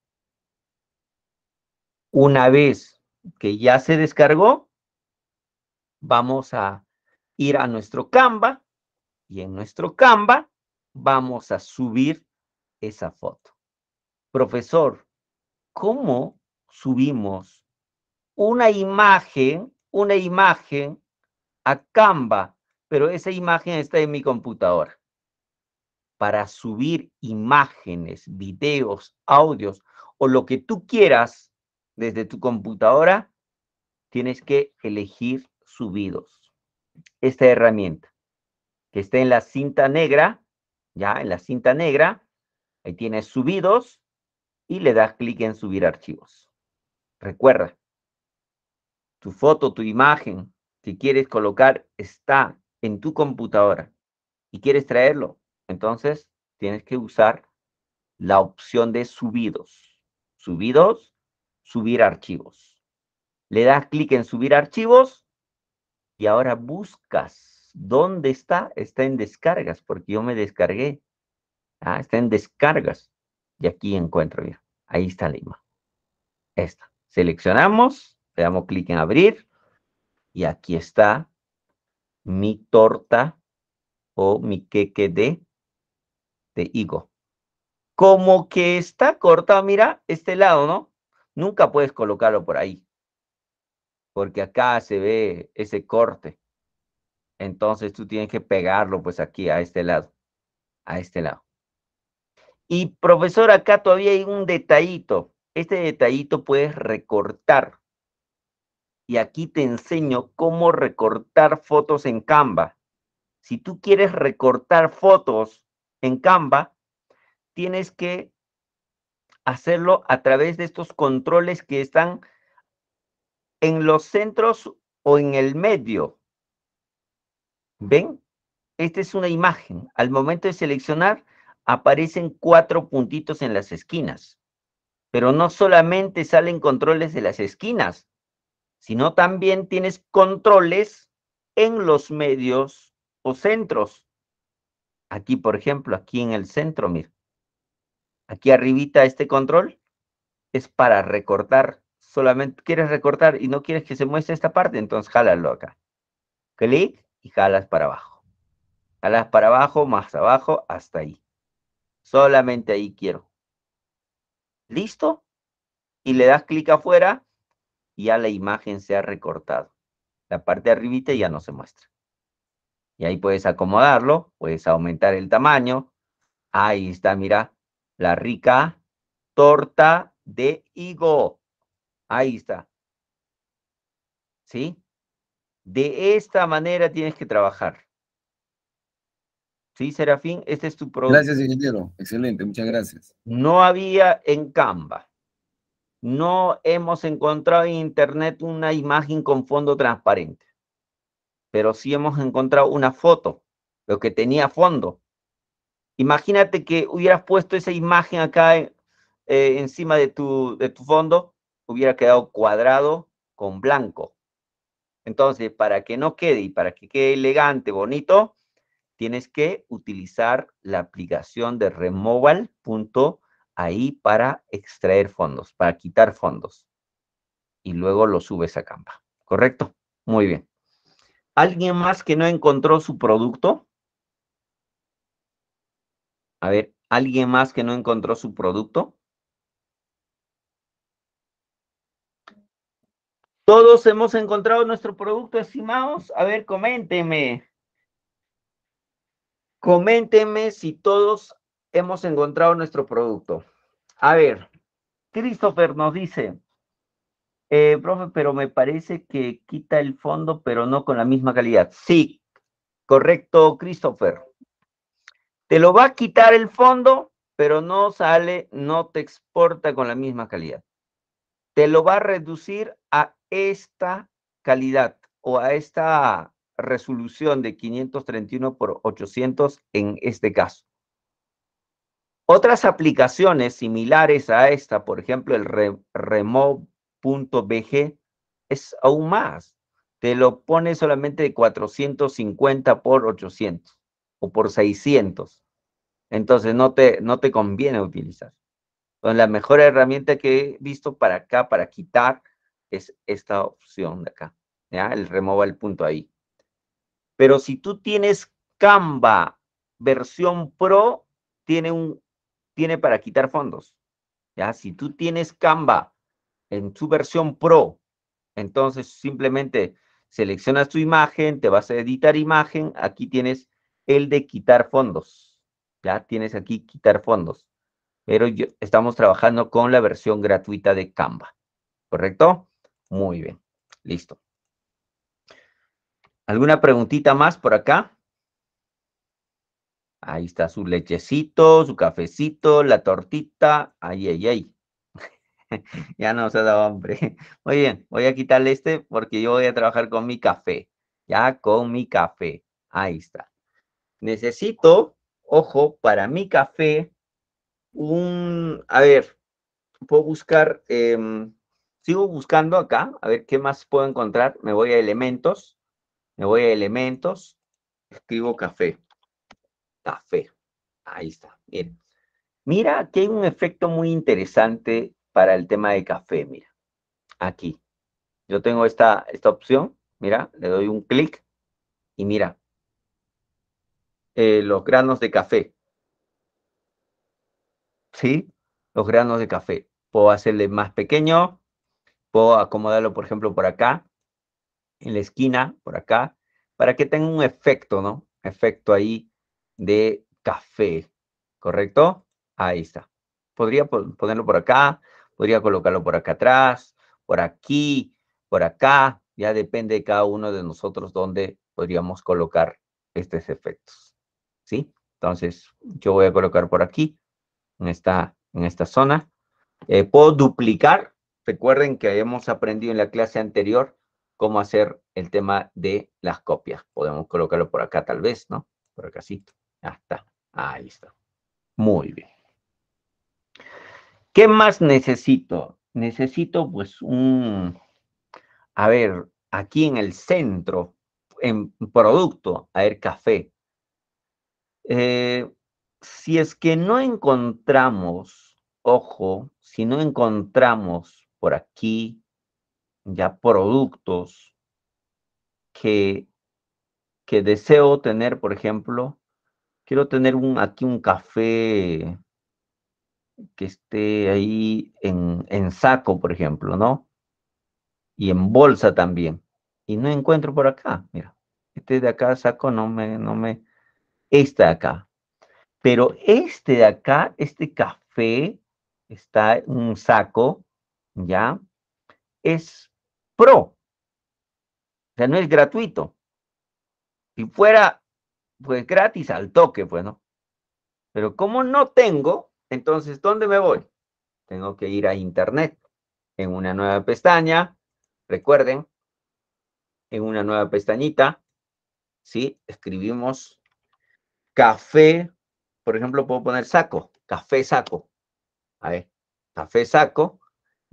Una vez que ya se descargó, vamos a ir a nuestro Canva y en nuestro Canva vamos a subir esa foto. Profesor, ¿cómo subimos una imagen, una imagen a Canva, pero esa imagen está en mi computadora? Para subir imágenes, videos, audios o lo que tú quieras desde tu computadora, tienes que elegir subidos. Esta herramienta que está en la cinta negra, ya en la cinta negra, Ahí tienes subidos y le das clic en subir archivos. Recuerda, tu foto, tu imagen que quieres colocar está en tu computadora y quieres traerlo. Entonces tienes que usar la opción de subidos. Subidos, subir archivos. Le das clic en subir archivos y ahora buscas dónde está. Está en descargas porque yo me descargué Ah, está en descargas. Y aquí encuentro mira. Ahí está la imagen. Esta. Seleccionamos, le damos clic en abrir y aquí está mi torta o mi queque de, de higo. Como que está cortado, mira, este lado, ¿no? Nunca puedes colocarlo por ahí, porque acá se ve ese corte. Entonces tú tienes que pegarlo pues aquí a este lado, a este lado. Y profesor, acá todavía hay un detallito. Este detallito puedes recortar. Y aquí te enseño cómo recortar fotos en Canva. Si tú quieres recortar fotos en Canva, tienes que hacerlo a través de estos controles que están en los centros o en el medio. ¿Ven? Esta es una imagen. Al momento de seleccionar, aparecen cuatro puntitos en las esquinas. Pero no solamente salen controles de las esquinas, sino también tienes controles en los medios o centros. Aquí, por ejemplo, aquí en el centro, mira. Aquí arribita este control es para recortar. Solamente quieres recortar y no quieres que se muestre esta parte, entonces jálalo acá. Clic y jalas para abajo. Jalas para abajo, más abajo, hasta ahí. Solamente ahí quiero. ¿Listo? Y le das clic afuera y ya la imagen se ha recortado. La parte de arribita ya no se muestra. Y ahí puedes acomodarlo, puedes aumentar el tamaño. Ahí está, mira, la rica torta de higo. Ahí está. ¿Sí? De esta manera tienes que trabajar. Sí, Serafín, este es tu producto. Gracias, ingeniero. Excelente, muchas gracias. No había en Canva. No hemos encontrado en Internet una imagen con fondo transparente, pero sí hemos encontrado una foto, lo que tenía fondo. Imagínate que hubieras puesto esa imagen acá eh, encima de tu, de tu fondo, hubiera quedado cuadrado con blanco. Entonces, para que no quede y para que quede elegante, bonito, tienes que utilizar la aplicación de ahí para extraer fondos, para quitar fondos. Y luego lo subes a Canva. ¿Correcto? Muy bien. ¿Alguien más que no encontró su producto? A ver, ¿alguien más que no encontró su producto? Todos hemos encontrado nuestro producto, estimados. A ver, coméntenme. Coméntenme si todos hemos encontrado nuestro producto. A ver, Christopher nos dice, eh, profe, pero me parece que quita el fondo, pero no con la misma calidad. Sí, correcto, Christopher. Te lo va a quitar el fondo, pero no sale, no te exporta con la misma calidad. Te lo va a reducir a esta calidad o a esta resolución de 531 por 800 en este caso. Otras aplicaciones similares a esta, por ejemplo, el remove.bg es aún más. Te lo pone solamente de 450 por 800 o por 600. Entonces no te, no te conviene utilizar. la mejor herramienta que he visto para acá, para quitar, es esta opción de acá, ¿ya? el removal punto ahí. Pero si tú tienes Canva versión Pro, tiene, un, tiene para quitar fondos. ¿ya? Si tú tienes Canva en su versión Pro, entonces simplemente seleccionas tu imagen, te vas a editar imagen, aquí tienes el de quitar fondos. Ya tienes aquí quitar fondos. Pero estamos trabajando con la versión gratuita de Canva. ¿Correcto? Muy bien. Listo. ¿Alguna preguntita más por acá? Ahí está su lechecito, su cafecito, la tortita. Ay, ay, ay. ya no se ha dado hambre. Muy bien, voy a quitarle este porque yo voy a trabajar con mi café. Ya con mi café. Ahí está. Necesito, ojo, para mi café, un, a ver, puedo buscar, em, sigo buscando acá, a ver qué más puedo encontrar. Me voy a elementos. Me voy a elementos, escribo café. Café. Ahí está. bien. Mira, aquí hay un efecto muy interesante para el tema de café. Mira, aquí. Yo tengo esta, esta opción. Mira, le doy un clic y mira. Eh, los granos de café. ¿Sí? Los granos de café. Puedo hacerle más pequeño. Puedo acomodarlo, por ejemplo, por acá en la esquina, por acá, para que tenga un efecto, ¿no? Efecto ahí de café, ¿correcto? Ahí está. Podría ponerlo por acá, podría colocarlo por acá atrás, por aquí, por acá. Ya depende de cada uno de nosotros dónde podríamos colocar estos efectos, ¿sí? Entonces, yo voy a colocar por aquí, en esta, en esta zona. Eh, puedo duplicar. Recuerden que hemos aprendido en la clase anterior cómo hacer el tema de las copias. Podemos colocarlo por acá tal vez, ¿no? Por acá sí. Ya está. Ahí está. Muy bien. ¿Qué más necesito? Necesito pues un... A ver, aquí en el centro, en producto, a ver, café. Eh, si es que no encontramos, ojo, si no encontramos por aquí ya productos que, que deseo tener, por ejemplo, quiero tener un, aquí un café que esté ahí en, en saco, por ejemplo, ¿no? Y en bolsa también. Y no encuentro por acá, mira. Este de acá saco no me, no me, este de acá. Pero este de acá, este café, está en un saco, ¿ya? Es pro. O no es gratuito. Si fuera, pues gratis al toque, bueno. Pues, Pero como no tengo, entonces, ¿dónde me voy? Tengo que ir a Internet, en una nueva pestaña, recuerden, en una nueva pestañita, ¿sí? Escribimos café, por ejemplo, puedo poner saco, café saco. A ver, café saco,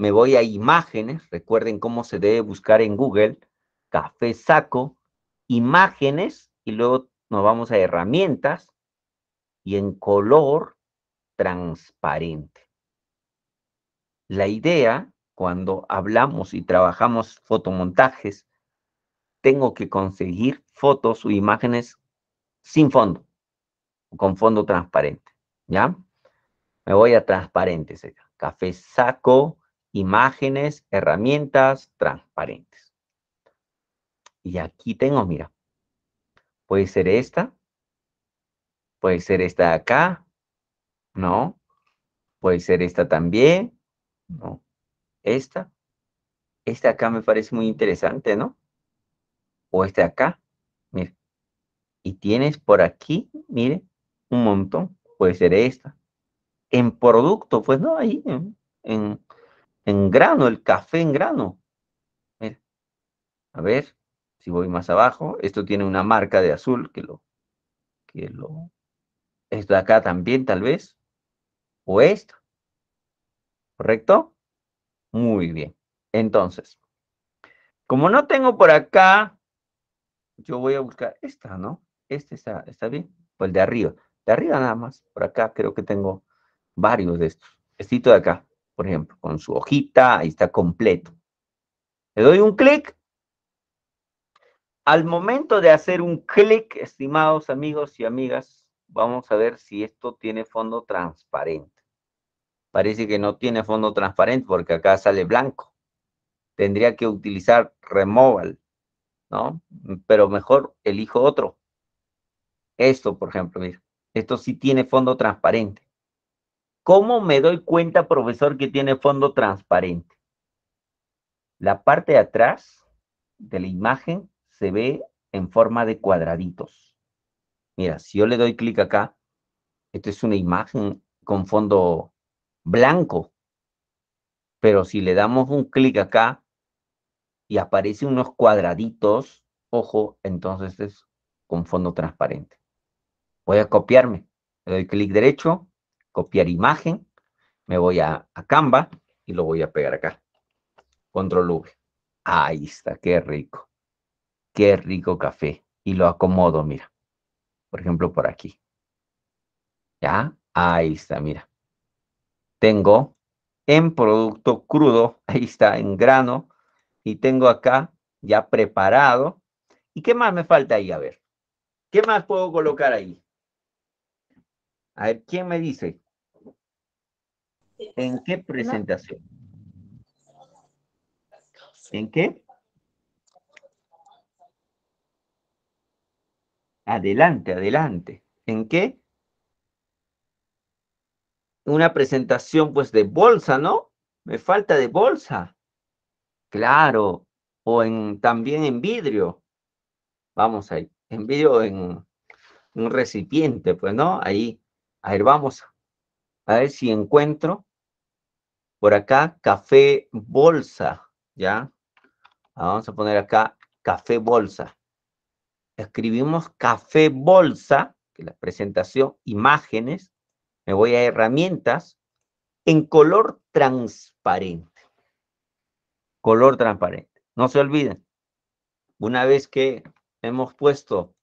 me voy a imágenes, recuerden cómo se debe buscar en Google, café saco, imágenes, y luego nos vamos a herramientas, y en color transparente. La idea, cuando hablamos y trabajamos fotomontajes, tengo que conseguir fotos o imágenes sin fondo, con fondo transparente, ¿ya? Me voy a transparentes, café saco, imágenes, herramientas transparentes. Y aquí tengo, mira, puede ser esta, puede ser esta de acá, ¿no? Puede ser esta también, ¿no? Esta, esta acá me parece muy interesante, ¿no? O esta acá, mire. Y tienes por aquí, mire, un montón, puede ser esta. En producto, pues no, ahí en en grano, el café en grano. A ver, si voy más abajo, esto tiene una marca de azul que lo, que lo, esto de acá también tal vez, o esto, ¿correcto? Muy bien. Entonces, como no tengo por acá, yo voy a buscar esta, ¿no? Este está, está bien, Pues el de arriba. De arriba nada más, por acá creo que tengo varios de estos. Estito de acá por ejemplo, con su hojita, ahí está completo. Le doy un clic. Al momento de hacer un clic, estimados amigos y amigas, vamos a ver si esto tiene fondo transparente. Parece que no tiene fondo transparente porque acá sale blanco. Tendría que utilizar Removal, ¿no? Pero mejor elijo otro. Esto, por ejemplo, mira. Esto sí tiene fondo transparente. ¿Cómo me doy cuenta, profesor, que tiene fondo transparente? La parte de atrás de la imagen se ve en forma de cuadraditos. Mira, si yo le doy clic acá, esta es una imagen con fondo blanco. Pero si le damos un clic acá y aparecen unos cuadraditos, ojo, entonces es con fondo transparente. Voy a copiarme. Le doy clic derecho, copiar imagen, me voy a, Canva y lo voy a pegar acá. Control V. Ahí está, qué rico. Qué rico café. Y lo acomodo, mira. Por ejemplo, por aquí. Ya, ahí está, mira. Tengo en producto crudo, ahí está, en grano. Y tengo acá ya preparado. ¿Y qué más me falta ahí? A ver. ¿Qué más puedo colocar ahí? A ver, ¿quién me dice? ¿En qué presentación? ¿En qué? Adelante, adelante. ¿En qué? Una presentación pues de bolsa, ¿no? Me falta de bolsa. Claro. O en, también en vidrio. Vamos ahí. En vidrio en un recipiente, pues, ¿no? Ahí a ver, vamos. A ver si encuentro. Por acá, café bolsa, ¿ya? Ah, vamos a poner acá café bolsa. Escribimos café bolsa, que la presentación, imágenes. Me voy a herramientas en color transparente. Color transparente. No se olviden, una vez que hemos puesto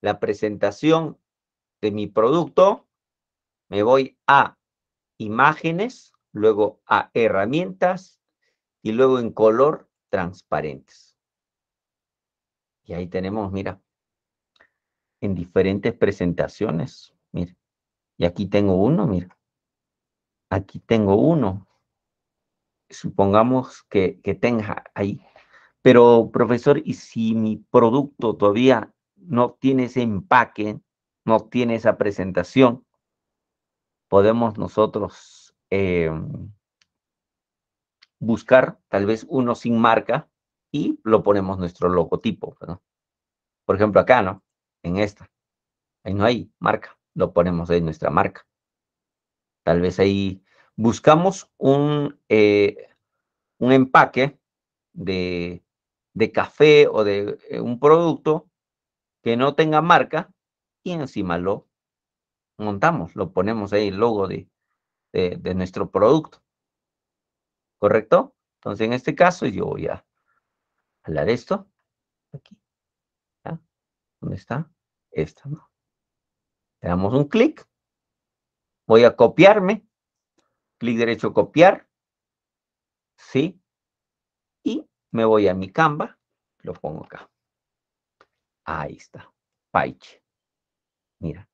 la presentación de mi producto, me voy a imágenes, luego a herramientas y luego en color transparentes. Y ahí tenemos, mira, en diferentes presentaciones, mira. Y aquí tengo uno, mira. Aquí tengo uno. Supongamos que, que tenga ahí. Pero, profesor, ¿y si mi producto todavía no tiene ese empaque, no tiene esa presentación? podemos nosotros em, buscar tal vez uno sin marca y lo ponemos nuestro logotipo. Por ejemplo, acá, ¿no? En esta. Ahí no hay marca. Lo ponemos ahí nuestra marca. Tal vez ahí buscamos un, eh, un empaque de, café o de eh, un producto que no tenga marca y encima lo montamos, lo ponemos ahí, el logo de, nuestro producto. ¿Correcto? Entonces, en este caso, yo voy a hablar esto. Aquí. ¿Dónde está? Esta, ¿no? Le damos un clic. Voy a copiarme. Clic derecho, copiar. Sí. Y me voy a mi Canva. Lo pongo acá. Ahí está. Paiche. Mira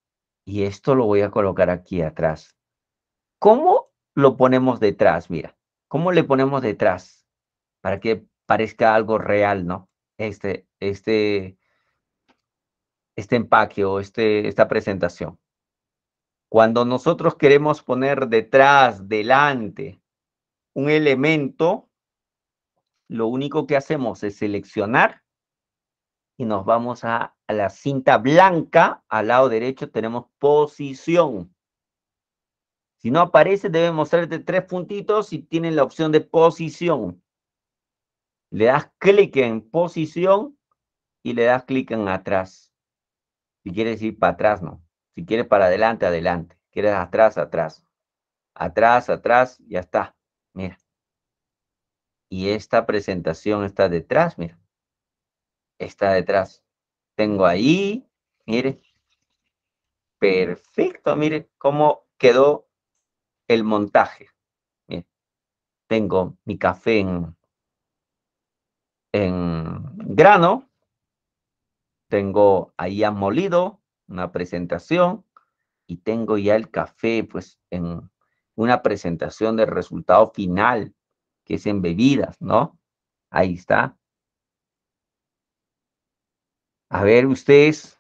y esto lo voy a colocar aquí atrás. ¿Cómo lo ponemos detrás? Mira, ¿cómo le ponemos detrás? Para que parezca algo real, ¿no? Este, este, este empaque o este, esta presentación. Cuando nosotros queremos poner detrás, delante, un elemento, lo único que hacemos es seleccionar y nos vamos a, la cinta blanca, al lado derecho tenemos posición. Si no aparece, debe mostrarte tres puntitos y tienen la opción de posición. Le das clic en posición y le das clic en atrás. Si quieres ir para atrás, no. Si quieres para adelante, adelante. Si quieres atrás, atrás. Atrás, atrás, ya está. Mira. Y esta presentación está detrás, mira está detrás. Tengo ahí, mire, perfecto, mire cómo quedó el montaje. tengo mi café en, grano, tengo ahí ya molido una presentación y tengo ya el café pues en una presentación del resultado final que es en bebidas, ¿no? Ahí está. A ver, ustedes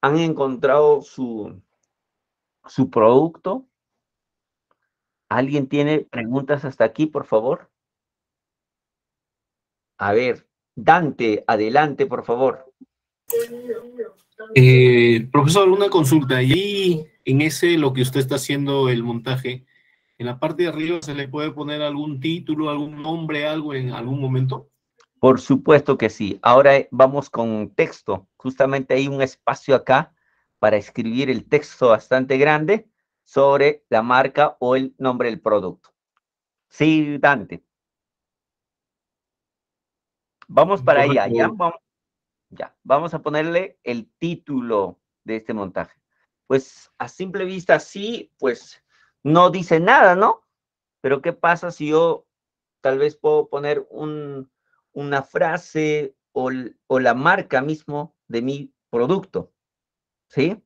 han encontrado su, su producto. ¿Alguien tiene preguntas hasta aquí, por favor? A ver, Dante, adelante, por favor. Eh, profesor, una consulta. Allí, en ese, lo que usted está haciendo, el montaje, ¿en la parte de arriba se le puede poner algún título, algún nombre, algo en algún momento? Por supuesto que sí. Ahora eh, vamos con texto. Justamente hay un espacio acá para escribir el texto bastante grande sobre la marca o el nombre del producto. Sí, Dante. Vamos para allá. Ya vamos, ya, vamos a ponerle el título de este montaje. Pues a simple vista sí, pues no dice nada, ¿no? Pero ¿qué pasa si yo tal vez puedo poner un, una frase o, la marca mismo de mi producto. ¿Sí?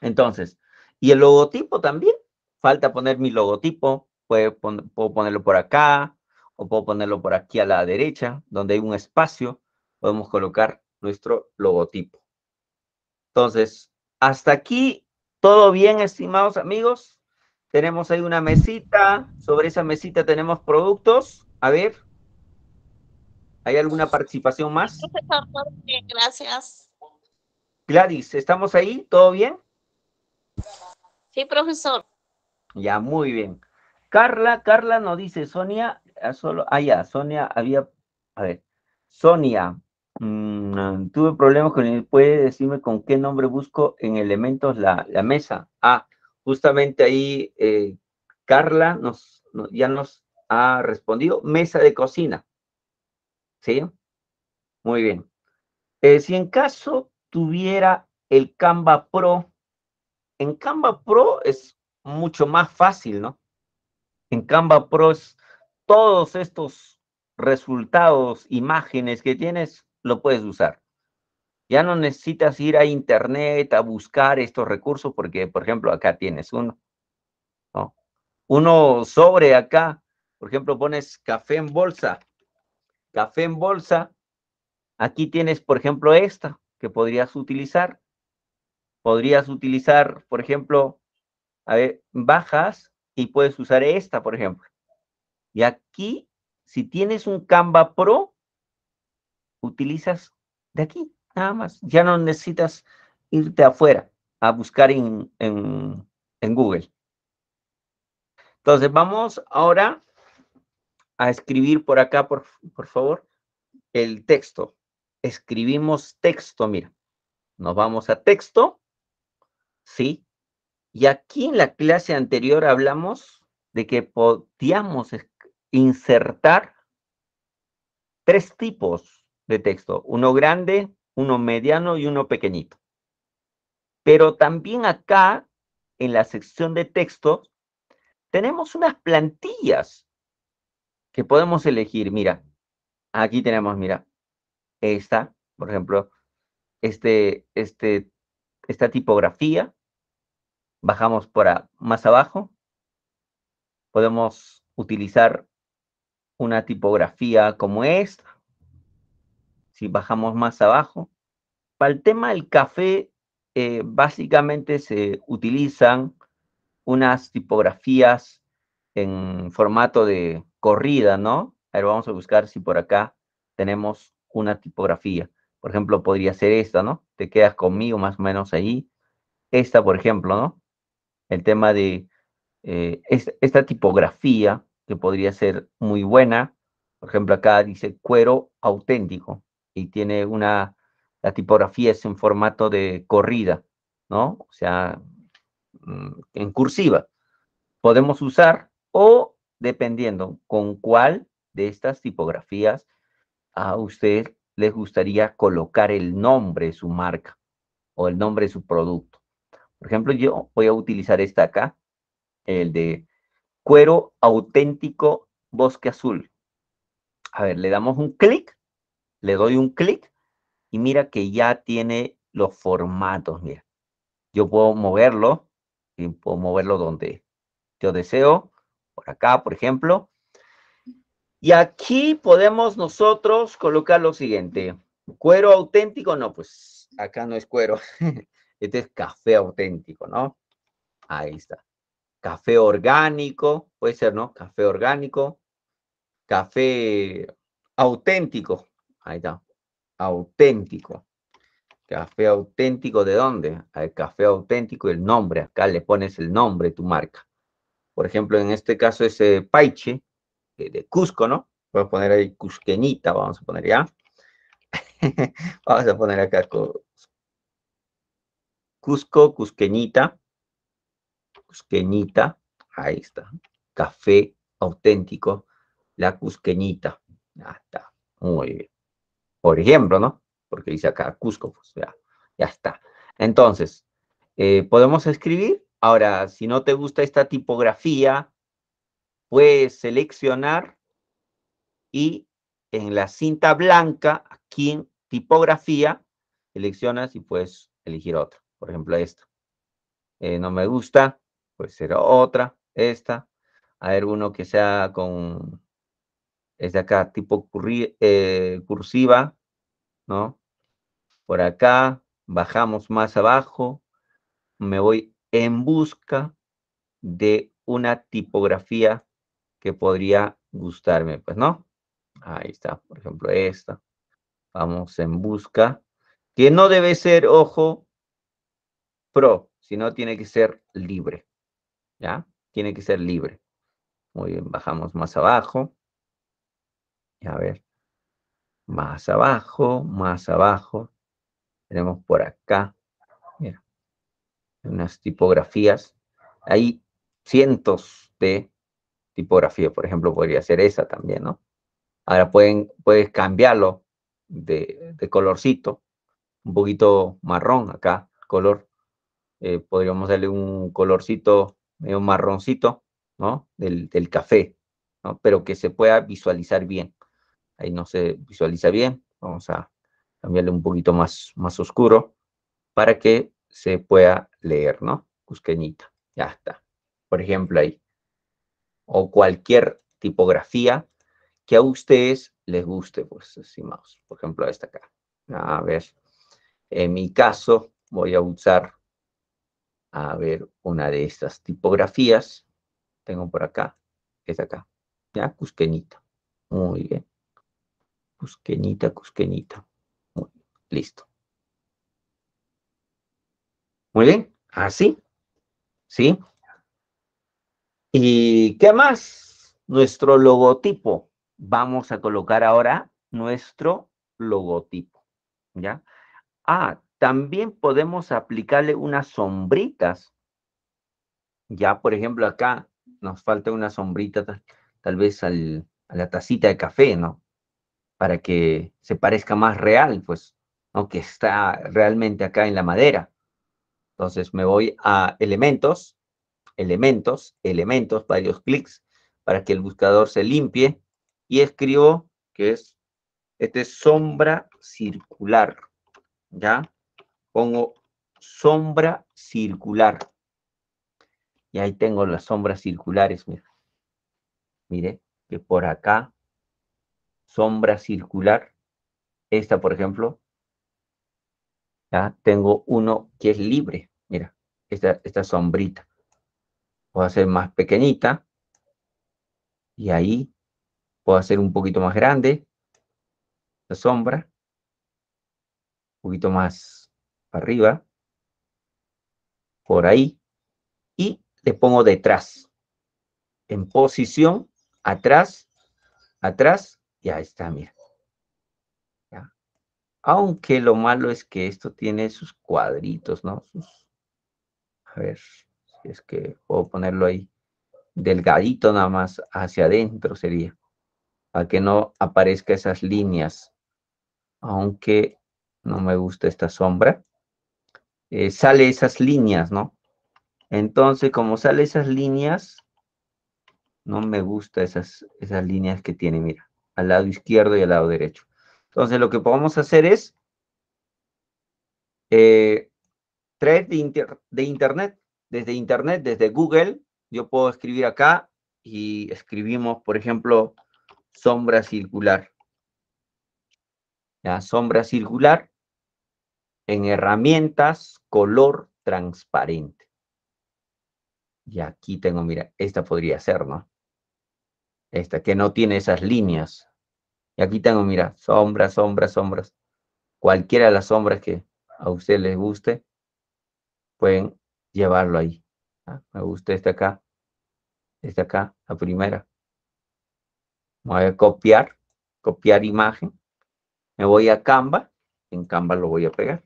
Entonces, y el logotipo también. Falta poner mi logotipo. Puedo, puedo ponerlo por acá o puedo ponerlo por aquí a la derecha, donde hay un espacio. Podemos colocar nuestro logotipo. Entonces, hasta aquí, todo bien, estimados amigos. Tenemos ahí una mesita. Sobre esa mesita tenemos productos. A ver. ¿Hay alguna participación más? Gracias. Gladys, ¿estamos ahí? ¿Todo bien? Sí, profesor. Ya, muy bien. Carla, Carla nos dice, Sonia, ah, solo, ah, ya, Sonia había, a ver, Sonia, mm, ah, tuve problemas con él, ¿puede decirme con qué nombre busco en elementos la, mesa? Ah, justamente ahí eh, Carla nos, ya nos ha respondido, mesa de cocina. ¿Sí? Muy bien. Eh, si en caso tuviera el Canva Pro, en Canva Pro es mucho más fácil, ¿no? En Canva Pro es todos estos resultados, imágenes que tienes, lo puedes usar. Ya no necesitas ir a internet a buscar estos recursos porque, por ejemplo, acá tienes uno. Uno sobre acá, por ejemplo, pones café en bolsa café en bolsa, aquí tienes, por ejemplo, esta que podrías utilizar. Podrías utilizar, por ejemplo, a ver, bajas y puedes usar esta, por ejemplo. Y aquí, si tienes un Canva Pro, utilizas de aquí, nada más. Ya no necesitas irte afuera a buscar en, en Google. Entonces, vamos ahora a escribir por acá, por, favor, el texto. Escribimos texto, mira. Nos vamos a texto, ¿sí? Y aquí en la clase anterior hablamos de que podíamos insertar tres tipos de texto, uno grande, uno mediano y uno pequeñito. Pero también acá, en la sección de texto, tenemos unas plantillas que podemos elegir, mira, aquí tenemos, mira, esta, por ejemplo, este, este, esta tipografía, bajamos para más abajo, podemos utilizar una tipografía como esta, si bajamos más abajo. Para el tema del café, eh, básicamente se utilizan unas tipografías en formato de corrida, ¿no? A vamos a buscar si por acá tenemos una tipografía. Por ejemplo, podría ser esta, ¿no? Te quedas conmigo más o menos ahí. Esta, por ejemplo, ¿no? El tema de eh, esta, esta tipografía que podría ser muy buena. Por ejemplo, acá dice cuero auténtico y tiene una, la tipografía es en formato de corrida, ¿no? O sea, mm, en cursiva. Podemos usar o dependiendo con cuál de estas tipografías a ah, usted les gustaría colocar el nombre de su marca o el nombre de su producto. Por ejemplo, yo voy a utilizar esta acá, el de cuero auténtico bosque azul. A ver, le damos un clic, le doy un clic y mira que ya tiene los formatos, mira. Yo puedo moverlo, y puedo moverlo donde yo deseo por acá, por ejemplo. Y aquí podemos nosotros colocar lo siguiente. Cuero auténtico, no, pues acá no es cuero. este es café auténtico, ¿no? Ahí está. Café orgánico, puede ser, ¿no? Café orgánico. Café auténtico. Ahí está. Auténtico. Café auténtico, ¿de dónde? El café auténtico, el nombre. Acá le pones el nombre, tu marca. Por ejemplo, en este caso es eh, Paiche, de Cusco, ¿no? Voy a poner ahí cusquenita, vamos a poner ya. vamos a poner acá Cusco, Cusqueñita. Cusqueñita, ahí está. Café auténtico, la Cusqueñita. Ya está, muy bien. Por ejemplo, ¿no? Porque dice acá Cusco, pues ya, ya está. Entonces, eh, podemos escribir Ahora, si no te gusta esta tipografía, puedes seleccionar y en la cinta blanca, aquí en tipografía, seleccionas y puedes elegir otra. Por ejemplo, esta. Eh, no me gusta, pues será otra, esta. A ver, uno que sea con, es de acá, tipo eh, cursiva, ¿no? Por acá, bajamos más abajo, me voy en busca de una tipografía que podría gustarme, pues, ¿no? Ahí está, por ejemplo, esta. Vamos en busca, que no debe ser, ojo, pro, sino tiene que ser libre, ¿ya? Tiene que ser libre. Muy bien, bajamos más abajo. A ver, más abajo, más abajo. Tenemos por acá unas tipografías. Hay cientos de tipografías, por ejemplo, podría ser esa también, ¿no? Ahora pueden, puedes cambiarlo de, de colorcito, un poquito marrón acá, color. Eh, podríamos darle un colorcito medio marroncito, ¿no? Del, del café, ¿no? Pero que se pueda visualizar bien. Ahí no se visualiza bien. Vamos a cambiarle un poquito más, más oscuro para que se pueda leer, ¿no? Cusqueñita, ya está. Por ejemplo, ahí. O cualquier tipografía que a ustedes les guste, pues, más. Por ejemplo, esta acá. A ver, en mi caso voy a usar, a ver, una de estas tipografías. Tengo por acá, Esta acá, ya, Cusqueñita. Muy bien. Cusqueñita, Cusqueñita. Muy Listo. Muy bien, así. ¿Sí? ¿Y qué más? Nuestro logotipo. Vamos a colocar ahora nuestro logotipo. ¿Ya? Ah, también podemos aplicarle unas sombritas. Ya, por ejemplo, acá nos falta una sombrita tal, vez a la tacita de café, ¿no? Para que se parezca más real, pues, aunque está realmente acá en la madera. Entonces me voy a elementos, elementos, elementos, varios clics para que el buscador se limpie y escribo que es, este es sombra circular, ¿ya? Pongo sombra circular. Y ahí tengo las sombras circulares, Mire, que por acá, sombra circular. Esta, por ejemplo, ¿ya? Tengo uno que es libre, mira, esta, esta sombrita. Puedo hacer más pequeñita y ahí puedo hacer un poquito más grande la sombra, un poquito más arriba, por ahí, y le pongo detrás, en posición, atrás, atrás, y ahí está, mira. Aunque lo malo es que esto tiene sus cuadritos, ¿no? a ver, si es que puedo ponerlo ahí. Delgadito nada más hacia adentro sería. Para que no aparezca esas líneas. Aunque no me gusta esta sombra. Eh, sale esas líneas, ¿no? Entonces, como sale esas líneas, no me gusta esas, esas líneas que tiene, mira, al lado izquierdo y al lado derecho. Entonces, lo que podemos hacer es eh, de, de Internet. Desde Internet, desde Google, yo puedo escribir acá y escribimos, por ejemplo, sombra circular. La sombra circular en herramientas, color transparente. Y aquí tengo, mira, esta podría ser, ¿no? Esta que no tiene esas líneas. Y aquí tengo, mira, sombras, sombras, sombras. Cualquiera de las sombras que a usted les guste, pueden llevarlo ahí. Ah, me gusta esta acá, esta acá, la primera. Voy a copiar, copiar imagen. Me voy a Canva, en Canva lo voy a pegar.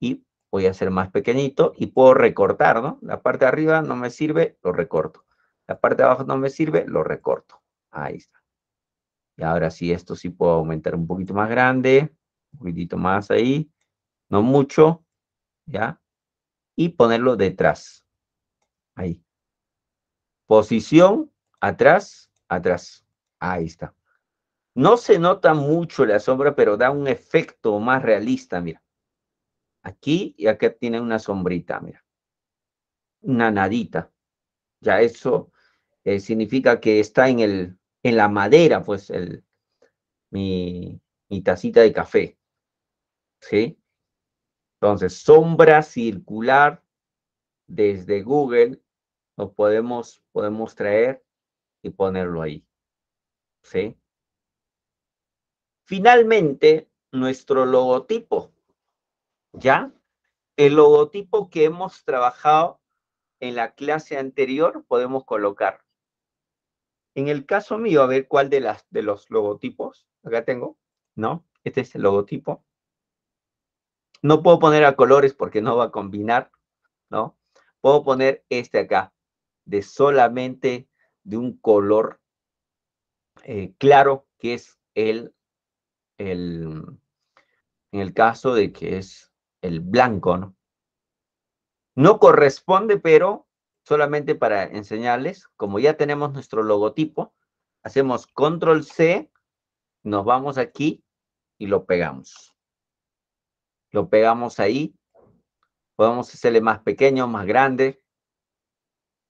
Y voy a hacer más pequeñito y puedo recortar, ¿no? La parte de arriba no me sirve, lo recorto. La parte de abajo no me sirve, lo recorto. Ahí está. Y ahora sí, esto sí puedo aumentar un poquito más grande, un poquitito más ahí, no mucho, ¿ya? Y ponerlo detrás, ahí. Posición, atrás, atrás. Ahí está. No se nota mucho la sombra, pero da un efecto más realista, mira. Aquí y acá tiene una sombrita, mira. Una nadita. Ya eso eh, significa que está en el, en la madera, pues, el, mi, tacita de café. ¿Sí? Entonces, sombra circular desde Google lo podemos, podemos traer y ponerlo ahí. ¿Sí? Finalmente, nuestro logotipo. ¿Ya? El logotipo que hemos trabajado en la clase anterior podemos colocar. En el caso mío, a ver cuál de, las, de los logotipos, acá tengo, ¿no? Este es el logotipo. No puedo poner a colores porque no va a combinar, ¿no? Puedo poner este acá, de solamente de un color eh, claro, que es el, el, en el caso de que es el blanco, ¿no? No corresponde, pero solamente para enseñarles, como ya tenemos nuestro logotipo, hacemos control C, nos vamos aquí y lo pegamos. Lo pegamos ahí. Podemos hacerle más pequeño, más grande.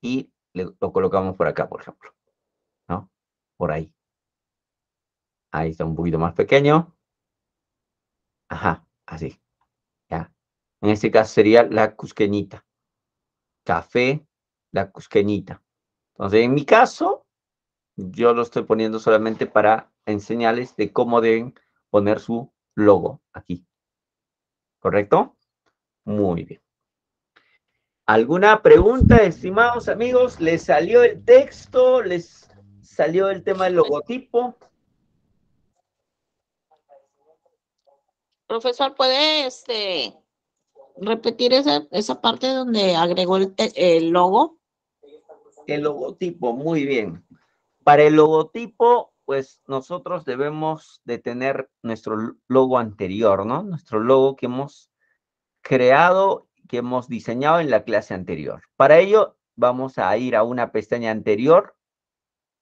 Y lo colocamos por acá, por ejemplo. ¿No? Por ahí. Ahí está un poquito más pequeño. Ajá, así. Ya. En este caso sería la cusqueñita. Café, la cusqueñita. Entonces, en mi caso, yo lo estoy poniendo solamente para enseñarles de cómo deben poner su logo aquí. ¿Correcto? Muy bien. ¿Alguna pregunta, estimados amigos? ¿Les salió el texto? ¿Les salió el tema del logotipo? Profesor, ¿puede este, repetir esa, esa parte donde agregó el logo? el logotipo, muy bien. Para el logotipo, pues nosotros debemos de tener nuestro logo anterior, ¿no? Nuestro logo que hemos creado, que hemos diseñado en la clase anterior. Para ello, vamos a ir a una pestaña anterior,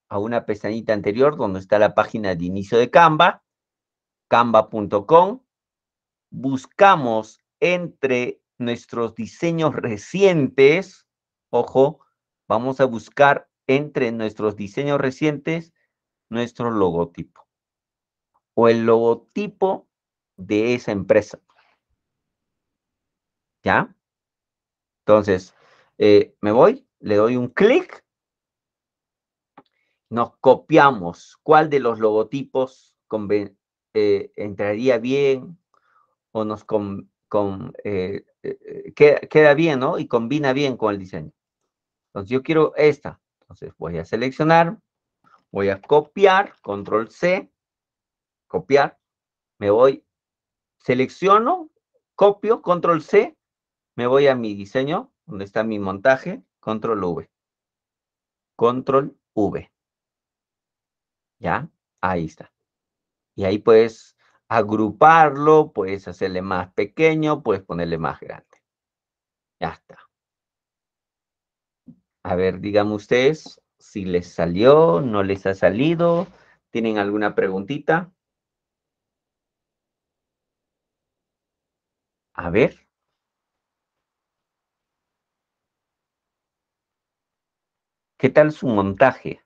a una pestañita anterior donde está la página de inicio de Canva, canva.com. Buscamos entre nuestros diseños recientes, ojo, vamos a buscar entre nuestros diseños recientes nuestro logotipo o el logotipo de esa empresa. ¿Ya? Entonces, eh, me voy, le doy un clic, nos copiamos cuál de los logotipos eh, entraría bien o nos eh, queda, queda bien, ¿no? Y combina bien con el diseño. Entonces yo quiero esta. Entonces voy a seleccionar, voy a copiar, control C, copiar, me voy, selecciono, copio, control C, me voy a mi diseño, donde está mi montaje, control V. Control V. ¿Ya? Ahí está. Y ahí puedes agruparlo, puedes hacerle más pequeño, puedes ponerle más grande. Ya está. A ver, díganme ustedes si les salió, no les ha salido, tienen alguna preguntita. A ver. ¿Qué tal su montaje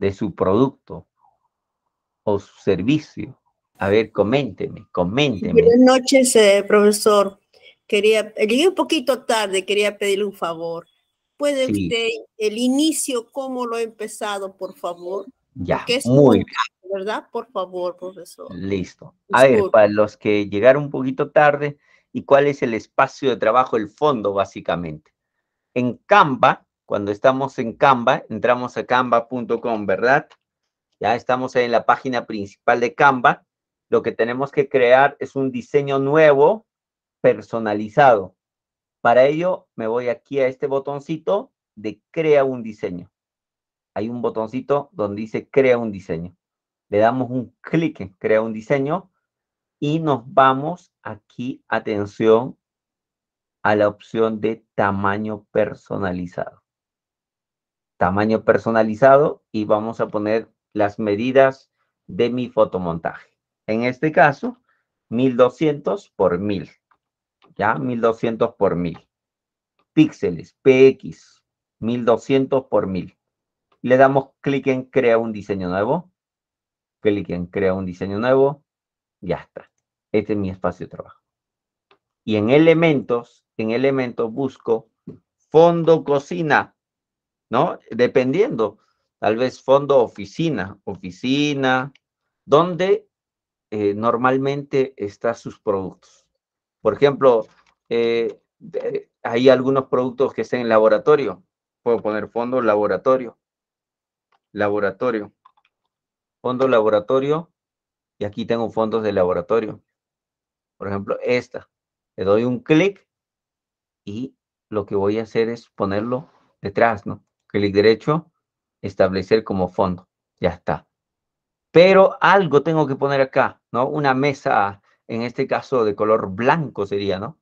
de su producto o su servicio? A ver, coménteme, coménteme. Buenas noches, eh, profesor. Quería, llegué un poquito tarde, quería pedirle un favor. ¿Puede usted el inicio, cómo lo he empezado, por favor? Ya, es muy bien. ¿Verdad? Por favor, profesor. Listo. A ver, para los que llegaron un poquito tarde, ¿y cuál es el espacio de trabajo, el fondo, básicamente? En Canva, cuando estamos en Canva, entramos a canva.com, ¿verdad? Ya estamos en la página principal de Canva. Lo que tenemos que crear es un diseño nuevo, personalizado. Para ello me voy aquí a este botoncito de crea un diseño. Hay un botoncito donde dice crea un diseño. Le damos un clic en crea un diseño y nos vamos aquí, atención, a la opción de tamaño personalizado. Tamaño personalizado y vamos a poner las medidas de mi fotomontaje. En este caso, 1200 por 1000. ¿ya? 1200 por 1000. Píxeles, PX, 1200 por 1000. Le damos clic en crear un diseño nuevo. Clic en crea un diseño nuevo. Ya está. Este es mi espacio de trabajo. Y en elementos, en elementos busco fondo cocina, ¿no? Dependiendo, tal vez fondo oficina, oficina, donde eh, normalmente están sus productos. Por ejemplo, eh, hay algunos productos que están en laboratorio. Puedo poner fondo laboratorio. Laboratorio. Fondo laboratorio. Y aquí tengo fondos de laboratorio. Por ejemplo, esta. Le doy un clic y lo que voy a hacer es ponerlo detrás, ¿no? Clic derecho, establecer como fondo. Ya está. Pero algo tengo que poner acá, ¿no? Una mesa en este caso de color blanco sería, ¿no?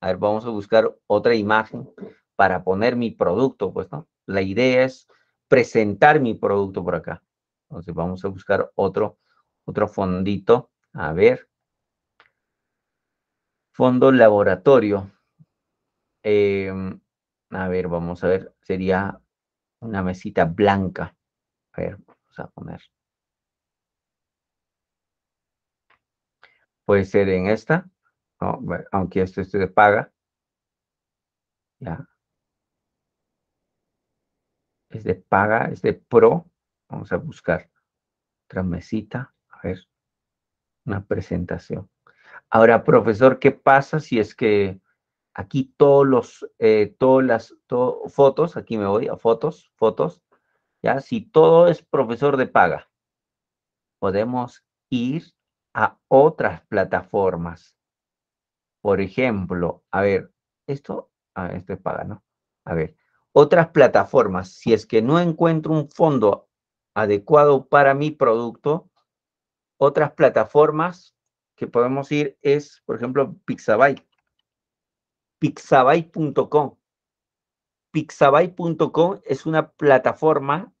A ver, vamos a buscar otra imagen para poner mi producto, pues, ¿no? La idea es presentar mi producto por acá. Entonces vamos a buscar otro, otro fondito. A ver. Fondo laboratorio. Em, a ver, vamos a ver. Sería una mesita blanca. A ver, vamos a poner puede ser en esta, aunque esto, esté de paga. ¿ya? Es de paga, es de pro. Vamos a buscar otra mesita, a ver, una presentación. Ahora, profesor, ¿qué pasa si es que aquí todos los, eh, todas las fotos, aquí me voy a fotos, fotos, ya, si todo es profesor de paga, podemos ir a otras plataformas. Por ejemplo, a ver, esto, ah, esto es paga, ¿no? A ver, otras plataformas. Si es que no encuentro un fondo adecuado para mi producto, otras plataformas que podemos ir es, por ejemplo, Pixabay. Pixabay.com. Pixabay.com es una plataforma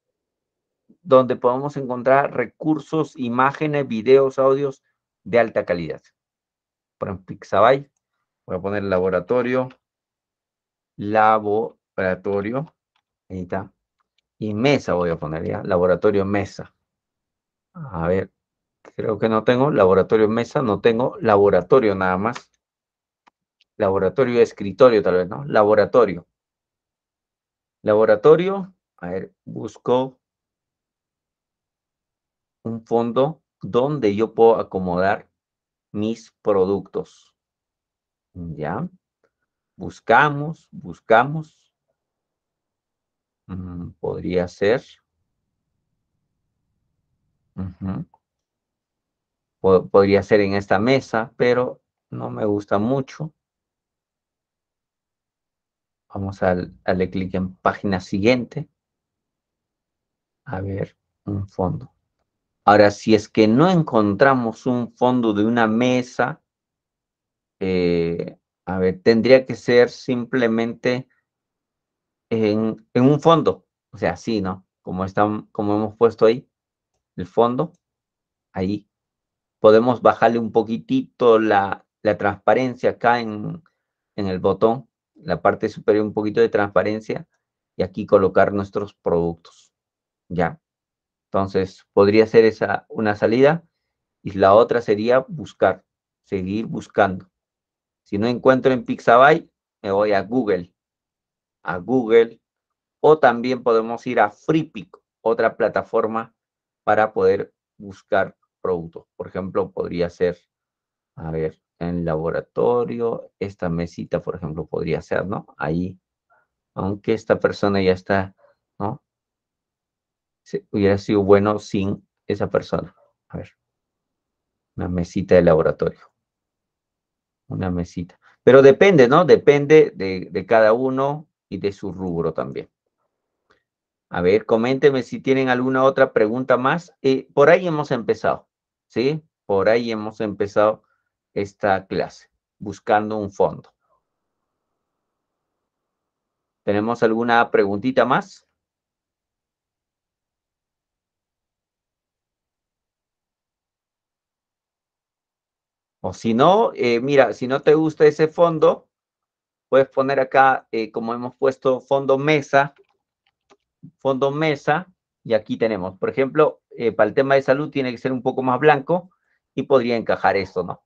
donde podemos encontrar recursos, imágenes, videos, audios de alta calidad. Por ejemplo, Pixabay, voy a poner laboratorio, laboratorio, ahí está, y mesa voy a poner ya, laboratorio mesa. A ver, creo que no tengo, laboratorio mesa, no tengo, laboratorio nada más. Laboratorio escritorio tal vez, ¿no? Laboratorio. Laboratorio, a ver, busco un fondo donde yo puedo acomodar mis productos. ¿Ya? Buscamos, buscamos. Mm, podría ser. podría ser en esta mesa, pero no me gusta mucho. Vamos a darle clic en página siguiente. A ver, un fondo. Ahora, si es que no encontramos un fondo de una mesa, eh, a ver, tendría que ser simplemente en, un fondo, o sea, así, ¿no? Como, están, como hemos puesto ahí, el fondo, ahí. Podemos bajarle un poquitito la, transparencia acá en el botón, la parte superior un poquito de transparencia y aquí colocar nuestros productos, ¿ya? Entonces, podría ser esa una salida y la otra sería buscar, seguir buscando. Si no encuentro en Pixabay, me voy a Google, a Google, o también podemos ir a FreePic, otra plataforma para poder buscar productos. Por ejemplo, podría ser, a ver, en laboratorio, esta mesita, por ejemplo, podría ser, ¿no? Ahí, aunque esta persona ya está hubiera sido bueno sin esa persona. A ver, una mesita de laboratorio. Una mesita. Pero depende, ¿no? Depende de, cada uno y de su rubro también. A ver, coménteme si tienen alguna otra pregunta más. Eh, por ahí hemos empezado, ¿sí? Por ahí hemos empezado esta clase, buscando un fondo. ¿Tenemos alguna preguntita más? O si no, eh, mira, si no te gusta ese fondo, puedes poner acá, eh, como hemos puesto, fondo mesa, fondo mesa, y aquí tenemos, por ejemplo, eh, para el tema de salud tiene que ser un poco más blanco y podría encajar esto, ¿no?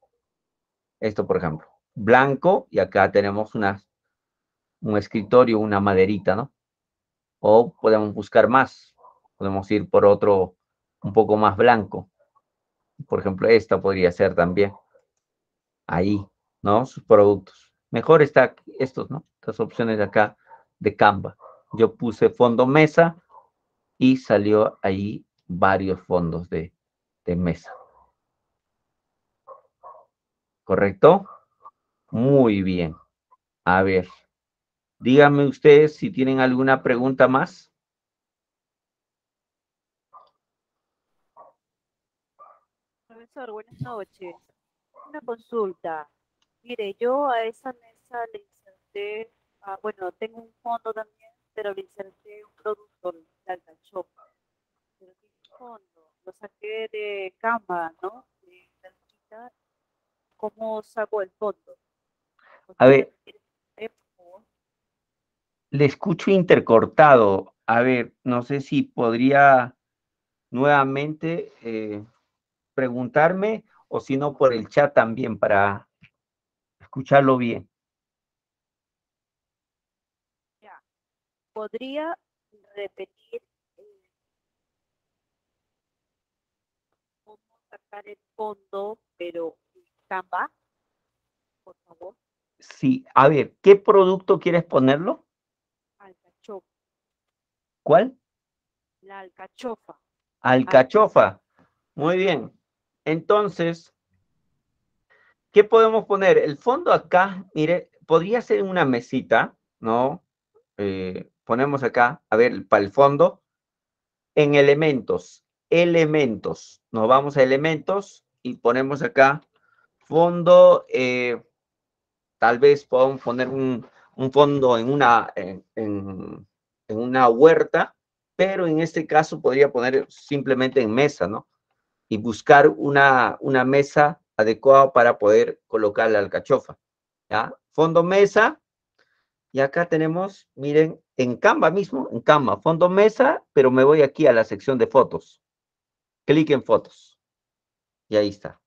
Esto, por ejemplo, blanco, y acá tenemos un escritorio, una maderita, ¿no? O podemos buscar más, podemos ir por otro un poco más blanco. Por ejemplo, esta podría ser también ahí, ¿no? Sus productos. Mejor está estos, ¿no? Estas opciones de acá de Canva. Yo puse fondo mesa y salió ahí varios fondos de, de mesa. ¿Correcto? Muy bien. A ver, díganme ustedes si tienen alguna pregunta más. Profesor, buenas noches una consulta. Mire, yo a esa mesa le inserté, ah, bueno, tengo un fondo también, pero le inserté un producto, la alcachofa. Pero un fondo, lo saqué de cama, ¿no? De la ¿Cómo saco el fondo? A ver, le escucho intercortado. A ver, no sé si podría nuevamente eh, preguntarme o si no por el chat también para escucharlo bien. Ya. ¿Podría repetir eh, cómo sacar el fondo, pero Por favor. Sí, a ver, ¿qué producto quieres ponerlo? Alcachofa. ¿Cuál? La alcachofa. Alcachofa. Muy bien. Entonces, ¿qué podemos poner? El fondo acá, mire, podría ser una mesita, ¿no? Eh, ponemos acá, a ver, para el fondo, en elementos, elementos. Nos vamos a elementos y ponemos acá fondo, eh, tal vez podemos poner un, fondo en una, en una huerta, pero en este caso podría poner simplemente en mesa, ¿no? y buscar una, una mesa adecuada para poder colocar la alcachofa. ¿ya? Fondo mesa, y acá tenemos, miren, en Canva mismo, en Canva, fondo mesa, pero me voy aquí a la sección de fotos. Clic en fotos. Y ahí está.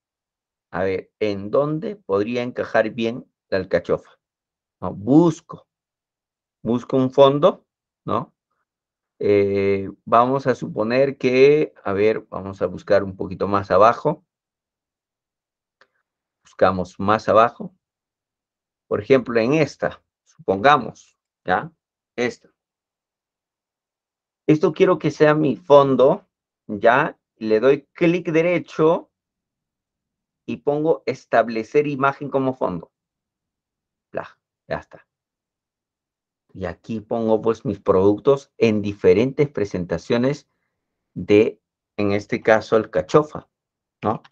A ver, ¿en dónde podría encajar bien la alcachofa? Busco. Busco un fondo, ¿no? Eh, vamos a suponer que, a ver, vamos a buscar un poquito más abajo. Buscamos más abajo. Por ejemplo, en esta, supongamos, ¿ya? esto. Esto quiero que sea mi fondo, ¿ya? Le doy clic derecho y pongo establecer imagen como fondo. Bla, ya está. Y aquí pongo pues mis productos en diferentes presentaciones de, en este caso, cachofa ¿no?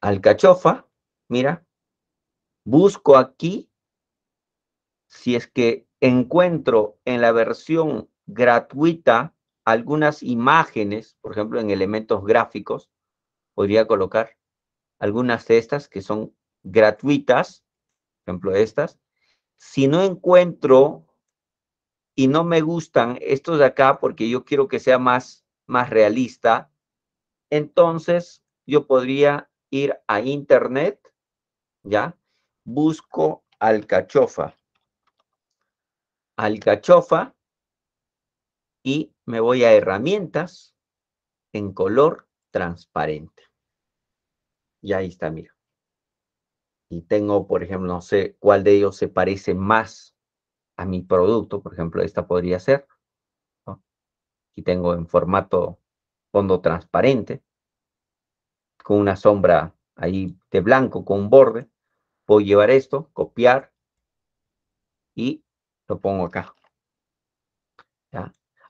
Al Cachofa, mira, busco aquí, si es que encuentro en la versión gratuita algunas imágenes, por ejemplo, en elementos gráficos, podría colocar algunas de estas que son gratuitas, por ejemplo, estas, si no encuentro y no me gustan estos de acá porque yo quiero que sea más, más realista, entonces yo podría ir a internet, ¿ya? Busco alcachofa. Alcachofa y me voy a herramientas en color transparente. Y ahí está, mira tengo, por ejemplo, no sé cuál de ellos se parece más a mi producto, por ejemplo, esta podría ser. Y tengo en formato fondo transparente, con una sombra ahí de blanco, con un borde. Puedo llevar esto, copiar y lo pongo acá.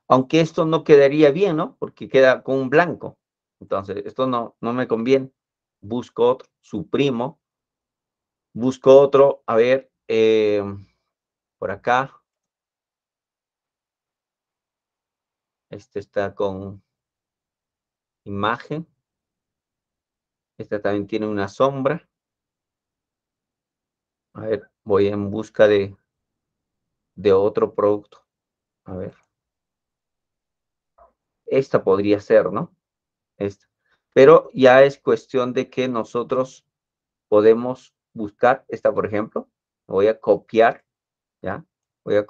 Aunque esto no quedaría bien, ¿no? Porque queda con un blanco. Entonces, esto no, no me conviene. Busco otro, suprimo Busco otro, a ver, eh, por acá. Este está con imagen. Esta también tiene una sombra. A ver, voy en busca de, de otro producto. A ver. Esta podría ser, ¿no? Esta. Pero ya es cuestión de que nosotros podemos buscar esta, por ejemplo. Voy a copiar, ¿ya? Voy a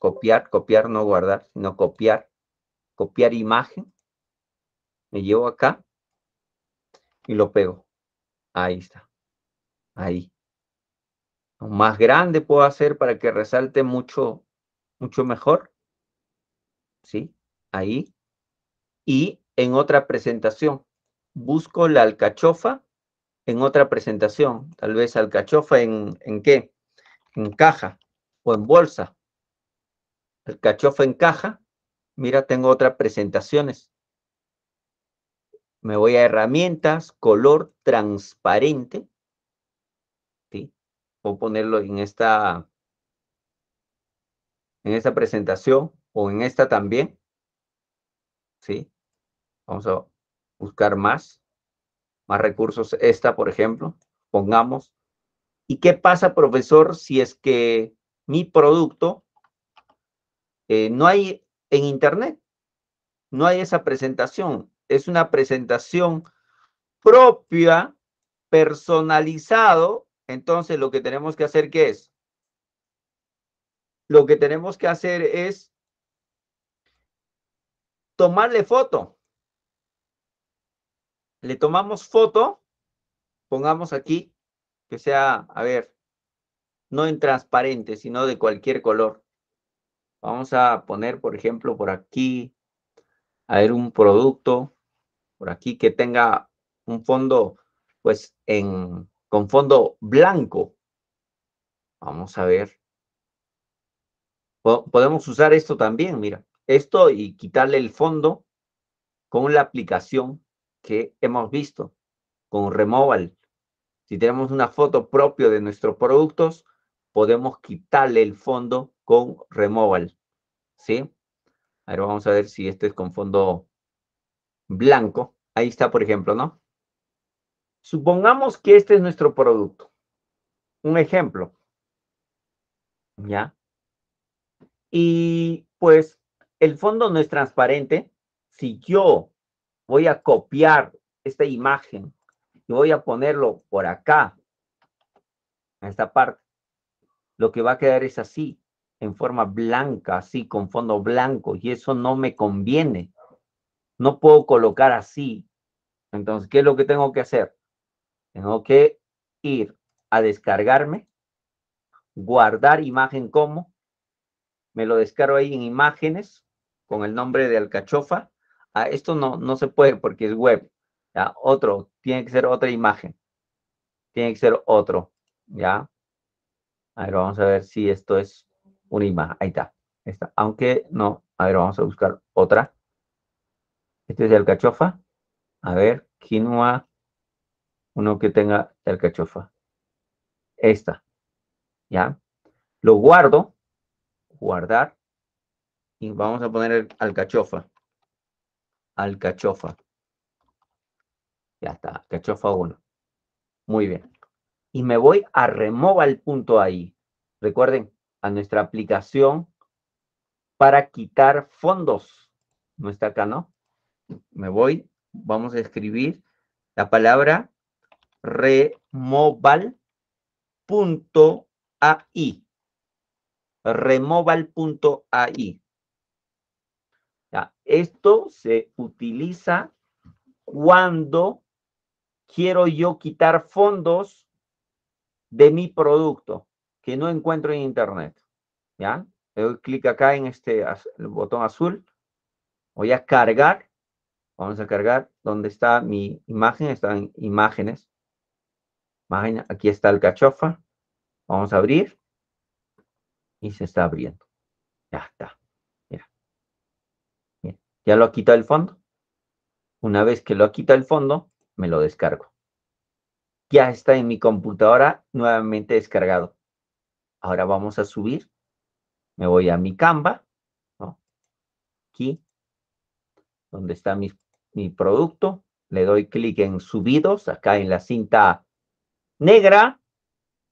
copiar, copiar, no guardar, sino copiar. Copiar imagen. Me llevo acá y lo pego. Ahí está. Ahí. Lo más grande puedo hacer para que resalte mucho, mucho mejor. ¿Sí? Ahí. Y en otra presentación, busco la alcachofa en otra presentación, tal vez al en, en qué, en caja o en bolsa. El cachofa en caja, mira, tengo otras presentaciones. Me voy a herramientas, color transparente. ¿sí? Voy a ponerlo en esta, en esta presentación o en esta también. ¿sí? Vamos a buscar más más recursos esta, por ejemplo, pongamos. ¿Y qué pasa, profesor, si es que mi producto eh, no hay en Internet? No hay esa presentación. Es una presentación propia, personalizado. Entonces, lo que tenemos que hacer, ¿qué es? Lo que tenemos que hacer es tomarle foto le tomamos foto, pongamos aquí, que sea, a ver, no en transparente, sino de cualquier color. Vamos a poner, por ejemplo, por aquí, a ver, un producto, por aquí que tenga un fondo, pues, en, con fondo blanco. Vamos a ver. Podemos usar esto también, mira, esto y quitarle el fondo con la aplicación que hemos visto con Removal. Si tenemos una foto propia de nuestros productos, podemos quitarle el fondo con Removal. ¿Sí? Ahora vamos a ver si este es con fondo blanco. Ahí está, por ejemplo, ¿no? Supongamos que este es nuestro producto. Un ejemplo. ¿Ya? Y pues el fondo no es transparente. Si yo voy a copiar esta imagen y voy a ponerlo por acá, en esta parte. Lo que va a quedar es así, en forma blanca, así, con fondo blanco, y eso no me conviene. No puedo colocar así. Entonces, ¿qué es lo que tengo que hacer? Tengo que ir a descargarme, guardar imagen como, me lo descargo ahí en imágenes con el nombre de alcachofa, Ah, esto no, no se puede porque es web. ¿ya? Otro, tiene que ser otra imagen. Tiene que ser otro, ¿ya? A ver, vamos a ver si esto es una imagen. Ahí está. está. Aunque no, a ver, vamos a buscar otra. Este es el cachofa. A ver, quinoa. Uno que tenga el cachofa. Esta. ¿Ya? Lo guardo. Guardar. Y vamos a poner el alcachofa cachofa. Ya está, cachofa 1. Muy bien. Y me voy a remova el punto ahí. Recuerden, a nuestra aplicación para quitar fondos. No está acá, ¿no? Me voy, vamos a escribir la palabra removal.ai. Removal.ai. Esto se utiliza cuando quiero yo quitar fondos de mi producto que no encuentro en internet. ¿Ya? Le doy clic acá en este botón azul. Voy a cargar. Vamos a cargar donde está mi imagen. Están imágenes. aquí está el cachofa. Vamos a abrir. Y se está abriendo. Ya está. Ya lo quitado el fondo. Una vez que lo quitado el fondo, me lo descargo. Ya está en mi computadora nuevamente descargado. Ahora vamos a subir. Me voy a mi Canva, Aquí, donde está mi, producto. Le doy clic en subidos, acá en la cinta negra.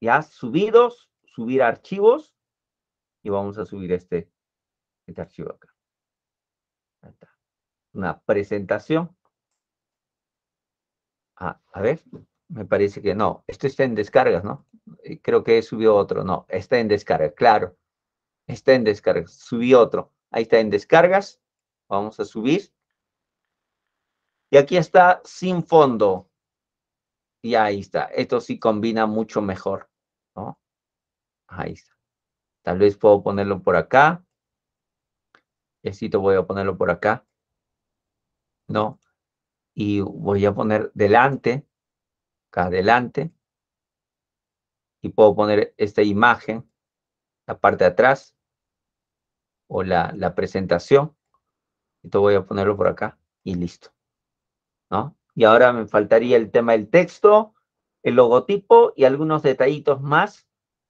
Ya, subidos, subir archivos. Y vamos a subir este, este archivo acá. Una presentación. Ah, a ver, me parece que no. Esto está en descargas, ¿no? Eh, creo que subió otro. No, está en descarga, claro. Está en descarga, Subí otro. Ahí está en descargas. Vamos a subir. Y aquí está sin fondo. Y ahí está. Esto sí combina mucho mejor, ¿no? Ahí está. Tal vez puedo ponerlo por acá esto voy a ponerlo por acá, ¿no? Y voy a poner delante, acá delante. Y puedo poner esta imagen, la parte de atrás, o la, la presentación. Esto voy a ponerlo por acá y listo, ¿no? Y ahora me faltaría el tema del texto, el logotipo y algunos detallitos más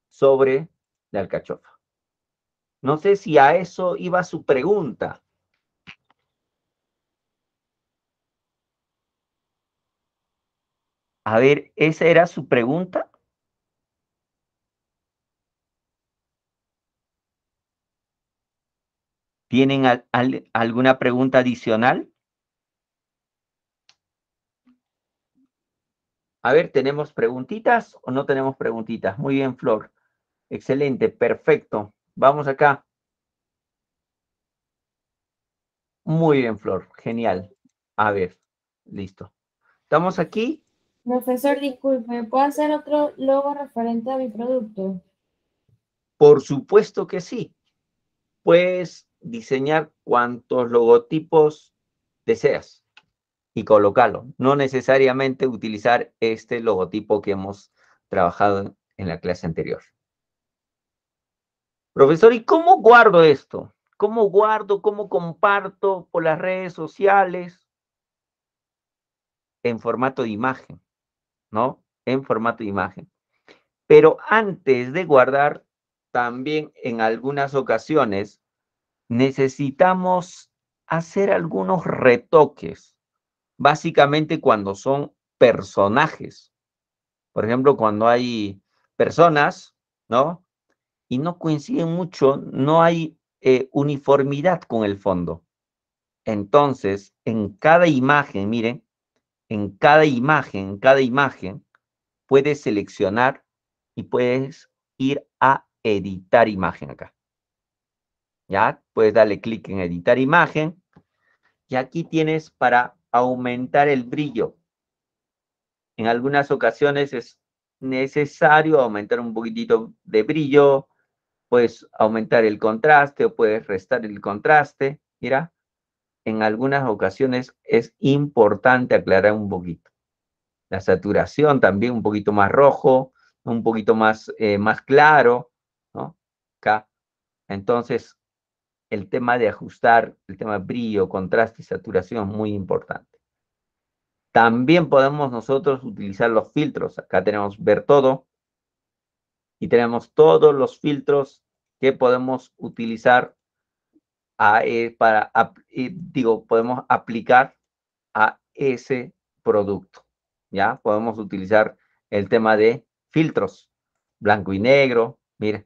sobre la alcachofa. No sé si a eso iba su pregunta. A ver, ¿esa era su pregunta? ¿Tienen alguna pregunta adicional? A ver, ¿tenemos preguntitas o no tenemos preguntitas? Muy bien, Flor. Excelente, perfecto. Vamos acá. Muy bien, Flor. Genial. A ver, listo. ¿Estamos aquí? Profesor, disculpe, ¿puedo hacer otro logo referente a mi producto? Por supuesto que sí. Puedes diseñar cuantos logotipos deseas y colocarlo. No necesariamente utilizar este logotipo que hemos trabajado en la clase anterior. Profesor, ¿y cómo guardo esto? ¿Cómo guardo, cómo comparto por las redes sociales? En formato de imagen, ¿no? En formato de imagen. Pero antes de guardar, también en algunas ocasiones necesitamos hacer algunos retoques, básicamente cuando son personajes. Por ejemplo, cuando hay personas, ¿no? y no coinciden mucho, no hay eh, uniformidad con el fondo. Entonces, en cada imagen, miren, en cada imagen, en cada imagen, puedes seleccionar y puedes ir a editar imagen acá. ¿Ya? Puedes darle clic en editar imagen. Y aquí tienes para aumentar el brillo. En algunas ocasiones es necesario aumentar un poquitito de brillo, puedes aumentar el contraste o puedes restar el contraste. Mira, en algunas ocasiones es importante aclarar un poquito. La saturación también un poquito más rojo, un poquito más, eh, más claro, ¿no? Acá. Entonces, el tema de ajustar, el tema brillo, contraste y saturación es muy importante. También podemos nosotros utilizar los filtros. Acá tenemos ver todo, y tenemos todos los filtros que podemos utilizar eh, para, eh, digo, podemos aplicar a ese producto. ¿Ya? Podemos utilizar el tema de filtros, blanco y negro. Mira,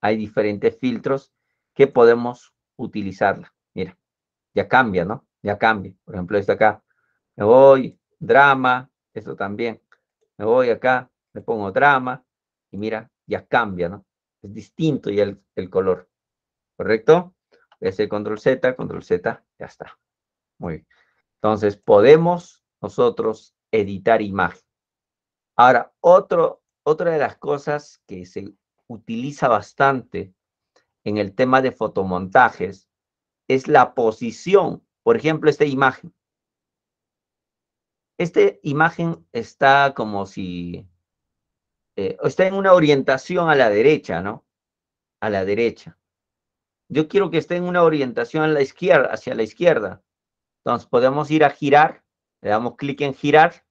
hay diferentes filtros que podemos utilizarla. Mira, ya cambia, ¿no? Ya cambia. Por ejemplo, esto acá. Me voy, drama, esto también. Me voy acá, le pongo drama y mira, ya cambia, ¿no? Es distinto ya el, color, ¿correcto? ese control Z, control Z, ya está. Muy bien. Entonces, podemos nosotros editar imagen. Ahora, otro, otra de las cosas que se utiliza bastante en el tema de fotomontajes es la posición. Por ejemplo, esta imagen. Esta imagen está como si eh, está en una orientación a la derecha, ¿no? A la derecha. Yo quiero que esté en una orientación a la izquierda, hacia la izquierda. Entonces podemos ir a girar, le damos clic en girar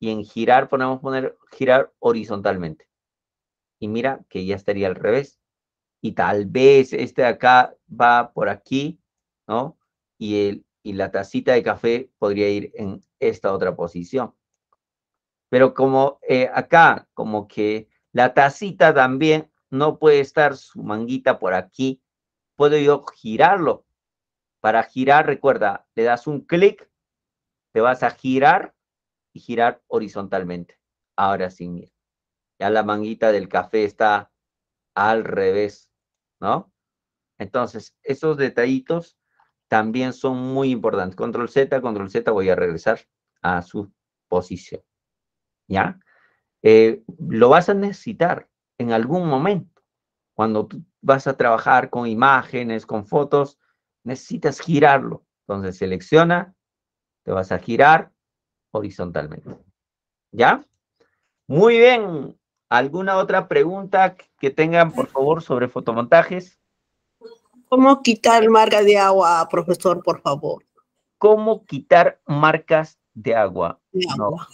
y en girar podemos poner girar horizontalmente. Y mira que ya estaría al revés. Y tal vez este de acá va por aquí, ¿no? Y, el, y la tacita de café podría ir en esta otra posición. Pero como eh, acá, como que la tacita también no puede estar su manguita por aquí, puedo yo girarlo. Para girar, recuerda, le das un clic, te vas a girar y girar horizontalmente. Ahora sí, mira. Ya la manguita del café está al revés, ¿no? Entonces, esos detallitos también son muy importantes. Control Z, control Z, voy a regresar a su posición. ¿ya? Eh, lo vas a necesitar en algún momento. Cuando tú vas a trabajar con imágenes, con fotos, necesitas girarlo. Entonces selecciona, te vas a girar horizontalmente. ¿Ya? Muy bien. ¿Alguna otra pregunta que tengan, por favor, sobre fotomontajes? ¿Cómo quitar marcas de agua, profesor, por favor? ¿Cómo quitar marcas de agua? De agua.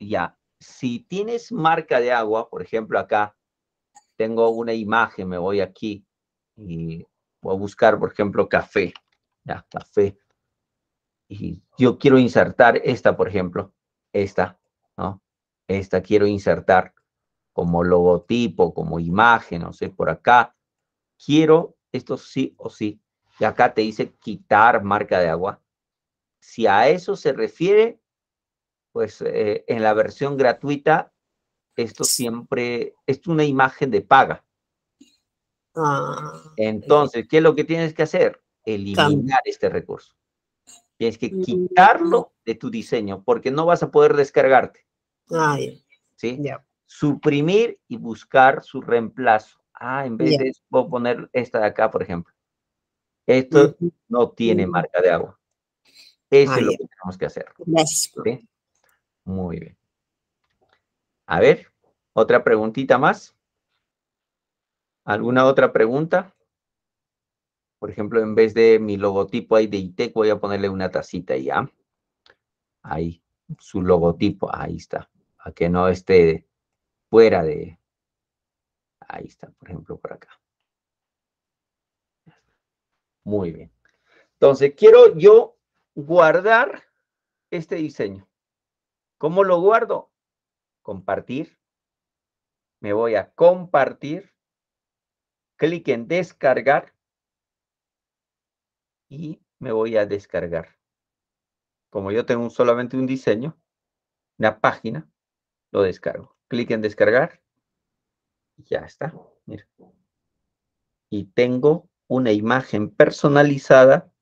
Ya si tienes marca de agua, por ejemplo, acá tengo una imagen, me voy aquí y voy a buscar, por ejemplo, café. Ya, café. Y yo quiero insertar esta, por ejemplo, esta, ¿no? Esta quiero insertar como logotipo, como imagen, no sé, por acá. Quiero esto sí o sí. Y acá te dice quitar marca de agua. Si a eso se refiere, pues eh, en la versión gratuita, esto siempre es una imagen de paga. Ah, Entonces, ¿qué es lo que tienes que hacer? Eliminar este recurso. Tienes que mm, quitarlo de tu diseño porque no vas a poder descargarte. Ah, ¿Sí? Suprimir y buscar su reemplazo. Ah, en vez de poner esta de acá, por ejemplo. Esto no tiene mm. marca de agua. Eso es ah, lo que tenemos que hacer. Muy bien. A ver, otra preguntita más. ¿Alguna otra pregunta? Por ejemplo, en vez de mi logotipo ahí de ITEC, voy a ponerle una tacita ya. Ahí, su logotipo, ahí está. Para que no esté fuera de... Ahí está, por ejemplo, por acá. Muy bien. Entonces, quiero yo guardar este diseño. ¿Cómo lo guardo? Compartir. Me voy a compartir. Clic en descargar. Y me voy a descargar. Como yo tengo solamente un diseño, una página, lo descargo. Clic en descargar. Y ya está. Y tengo una imagen personalizada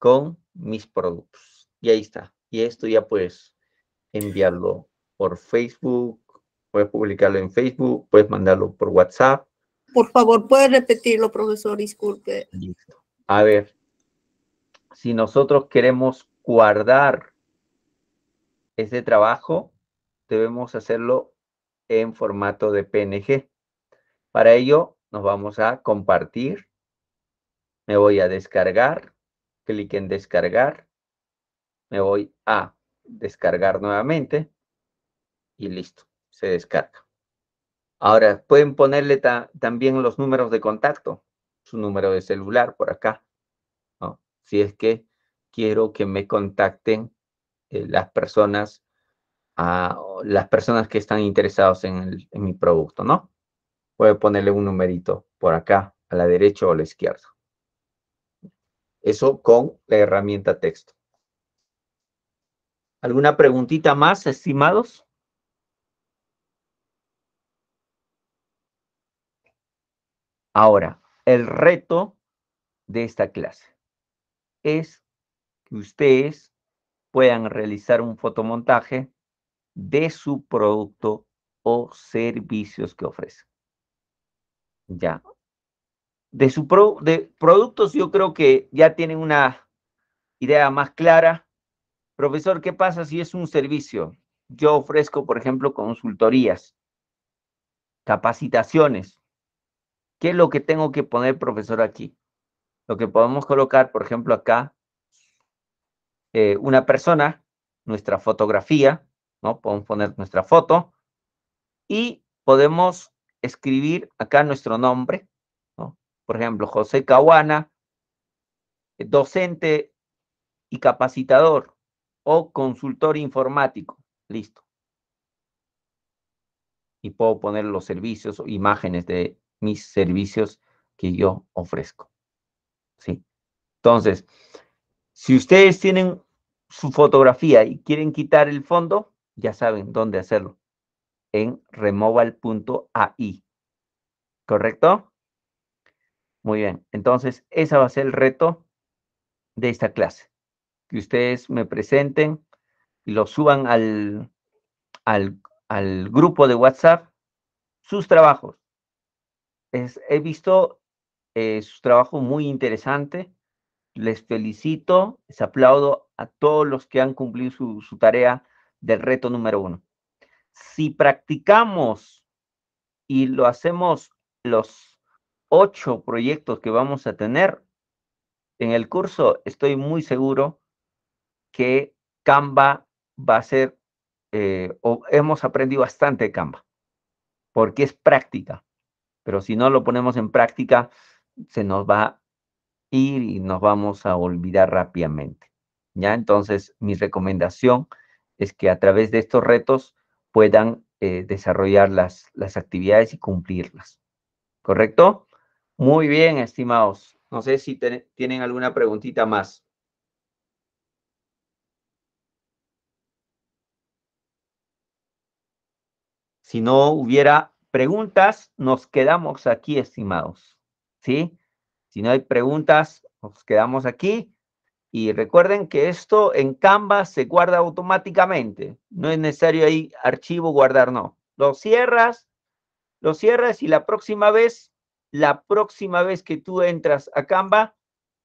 con mis productos. Y ahí está. Y esto ya pues enviarlo por Facebook, puedes publicarlo en Facebook, puedes mandarlo por WhatsApp. Por favor, puedes repetirlo, profesor, disculpe. Listo. A ver, si nosotros queremos guardar ese trabajo, debemos hacerlo en formato de PNG. Para ello, nos vamos a compartir. Me voy a descargar. Clic en descargar. Me voy a descargar nuevamente y listo, se descarga. Ahora, pueden ponerle también los números de contacto, su número de celular por acá. Si es que quiero que me contacten eh, las personas a ah, las personas que están interesados en, mi producto, ¿no? puedo ponerle un numerito por acá, a la derecha o a la izquierda. Eso con la herramienta texto. ¿Alguna preguntita más, estimados? Ahora, el reto de esta clase es que ustedes puedan realizar un fotomontaje de su producto o servicios que ofrece. Ya. De su de productos yo creo que ya tienen una idea más clara Profesor, ¿qué pasa si es un servicio? Yo ofrezco, por ejemplo, consultorías, capacitaciones. ¿Qué es lo que tengo que poner, profesor, aquí? Lo que podemos colocar, por ejemplo, acá, eh, una persona, nuestra fotografía, ¿no? Podemos poner nuestra foto y podemos escribir acá nuestro nombre, ¿no? Por ejemplo, José Caguana, docente y capacitador o consultor informático. Listo. Y puedo poner los servicios o imágenes de mis servicios que yo ofrezco. ¿Sí? Entonces, si ustedes tienen su fotografía y quieren quitar el fondo, ya saben dónde hacerlo. En removal.ai. ¿Correcto? Muy bien. Entonces, ese va a ser el reto de esta clase ustedes me presenten y lo suban al, al, grupo de WhatsApp sus trabajos. he visto sus eh, su trabajo muy interesante. Les felicito, les aplaudo a todos los que han cumplido su, su tarea del reto número uno. Si practicamos y lo hacemos los ocho proyectos que vamos a tener en el curso, estoy muy seguro que Canva va a ser, eh, o hemos aprendido bastante de Canva, porque es práctica, pero si no lo ponemos en práctica, se nos va a ir y nos vamos a olvidar rápidamente. ¿ya? Entonces, mi recomendación es que a través de estos retos puedan eh, desarrollar las, las actividades y cumplirlas. ¿Correcto? Muy bien, estimados. No sé si tienen alguna preguntita más. Si no hubiera preguntas, nos quedamos aquí, estimados. ¿Sí? Si no hay preguntas, nos quedamos aquí. Y recuerden que esto en Canva se guarda automáticamente. No es necesario ahí archivo guardar, no. Lo cierras, lo cierras y la próxima vez, la próxima vez que tú entras a Canva,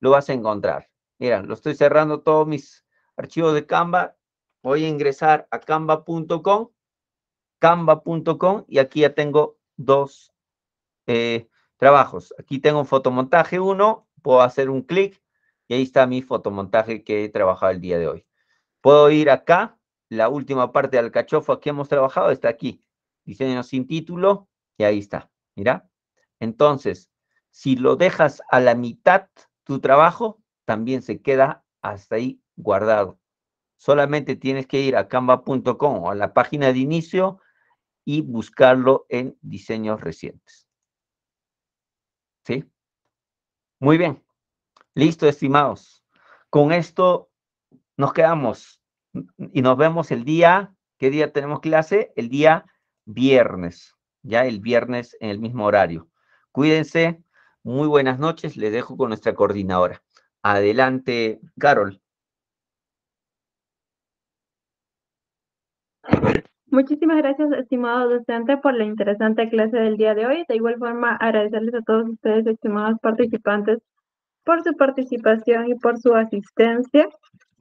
lo vas a encontrar. Mira, lo estoy cerrando todos mis archivos de Canva. Voy a ingresar a canva.com canva.com y aquí ya tengo dos eh, trabajos. Aquí tengo un fotomontaje uno, puedo hacer un clic y ahí está mi fotomontaje que he trabajado el día de hoy. Puedo ir acá, la última parte del cachofo que hemos trabajado está aquí. Diseño sin título y ahí está. Mira. Entonces, si lo dejas a la mitad tu trabajo, también se queda hasta ahí guardado. Solamente tienes que ir a canva.com o a la página de inicio y buscarlo en diseños recientes. ¿Sí? Muy bien. Listo, estimados. Con esto nos quedamos y nos vemos el día, ¿qué día tenemos clase? El día viernes, ya el viernes en el mismo horario. Cuídense, muy buenas noches, les dejo con nuestra coordinadora. Adelante, Carol. Muchísimas gracias, estimado docente, por la interesante clase del día de hoy. De igual forma, agradecerles a todos ustedes, estimados participantes, por su participación y por su asistencia.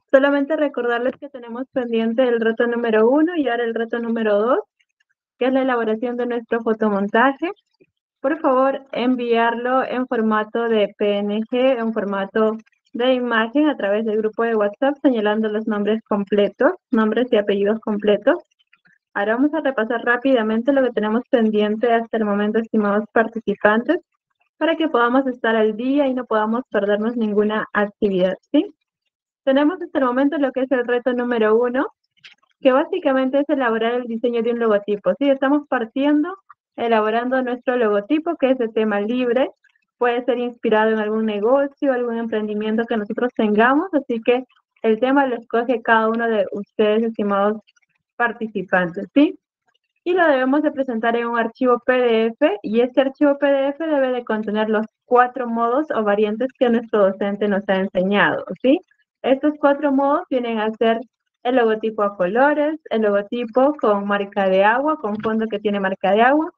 Solamente recordarles que tenemos pendiente el reto número uno y ahora el reto número dos, que es la elaboración de nuestro fotomontaje. Por favor, enviarlo en formato de PNG, en formato de imagen a través del grupo de WhatsApp, señalando los nombres completos, nombres y apellidos completos. Ahora vamos a repasar rápidamente lo que tenemos pendiente hasta el momento, estimados participantes, para que podamos estar al día y no podamos perdernos ninguna actividad, ¿sí? Tenemos hasta el momento lo que es el reto número uno, que básicamente es elaborar el diseño de un logotipo, ¿sí? Estamos partiendo elaborando nuestro logotipo, que es de tema libre, puede ser inspirado en algún negocio, algún emprendimiento que nosotros tengamos, así que el tema lo escoge cada uno de ustedes, estimados participantes, ¿sí? Y lo debemos de presentar en un archivo PDF y este archivo PDF debe de contener los cuatro modos o variantes que nuestro docente nos ha enseñado, ¿sí? Estos cuatro modos vienen a ser el logotipo a colores, el logotipo con marca de agua, con fondo que tiene marca de agua,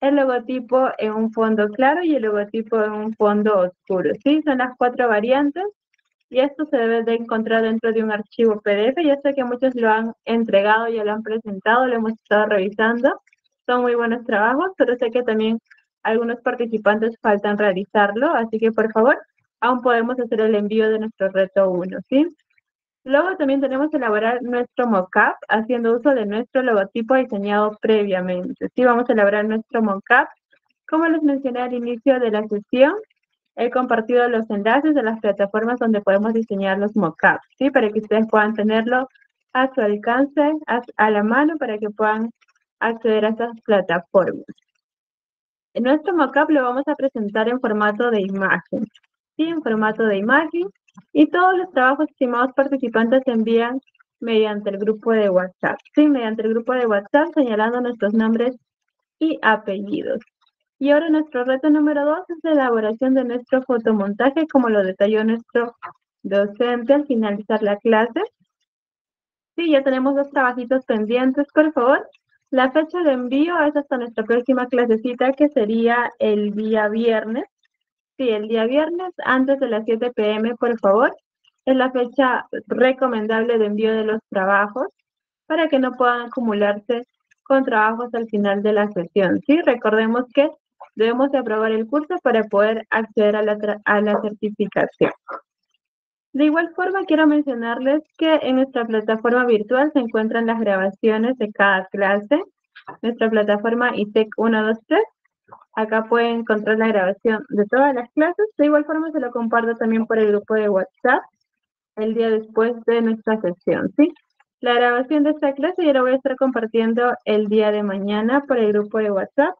el logotipo en un fondo claro y el logotipo en un fondo oscuro. ¿sí? Son las cuatro variantes y esto se debe de encontrar dentro de un archivo PDF. Ya sé que muchos lo han entregado, ya lo han presentado, lo hemos estado revisando. Son muy buenos trabajos, pero sé que también algunos participantes faltan realizarlo, así que por favor, aún podemos hacer el envío de nuestro reto 1, ¿sí? Luego también tenemos que elaborar nuestro mockup haciendo uso de nuestro logotipo diseñado previamente. Sí, vamos a elaborar nuestro mockup. Como les mencioné al inicio de la sesión, He compartido los enlaces de las plataformas donde podemos diseñar los mockups, ¿sí? Para que ustedes puedan tenerlo a su alcance, a, la mano, para que puedan acceder a estas plataformas. En nuestro mockup lo vamos a presentar en formato de imagen, ¿sí? En formato de imagen. Y todos los trabajos estimados participantes se envían mediante el grupo de WhatsApp, ¿sí? Mediante el grupo de WhatsApp señalando nuestros nombres y apellidos. Y ahora nuestro reto número dos es la elaboración de nuestro fotomontaje, como lo detalló nuestro docente al finalizar la clase. Sí, ya tenemos dos trabajitos pendientes, por favor. La fecha de envío es hasta nuestra próxima clasecita, que sería el día viernes. Sí, el día viernes, antes de las 7 pm, por favor. Es la fecha recomendable de envío de los trabajos para que no puedan acumularse con trabajos al final de la sesión. Sí, recordemos que Debemos de aprobar el curso para poder acceder a la, a la certificación. De igual forma, quiero mencionarles que en nuestra plataforma virtual se encuentran las grabaciones de cada clase, nuestra plataforma ITEC 123. Acá pueden encontrar la grabación de todas las clases. De igual forma, se lo comparto también por el grupo de WhatsApp el día después de nuestra sesión, ¿sí? La grabación de esta clase ya la voy a estar compartiendo el día de mañana por el grupo de WhatsApp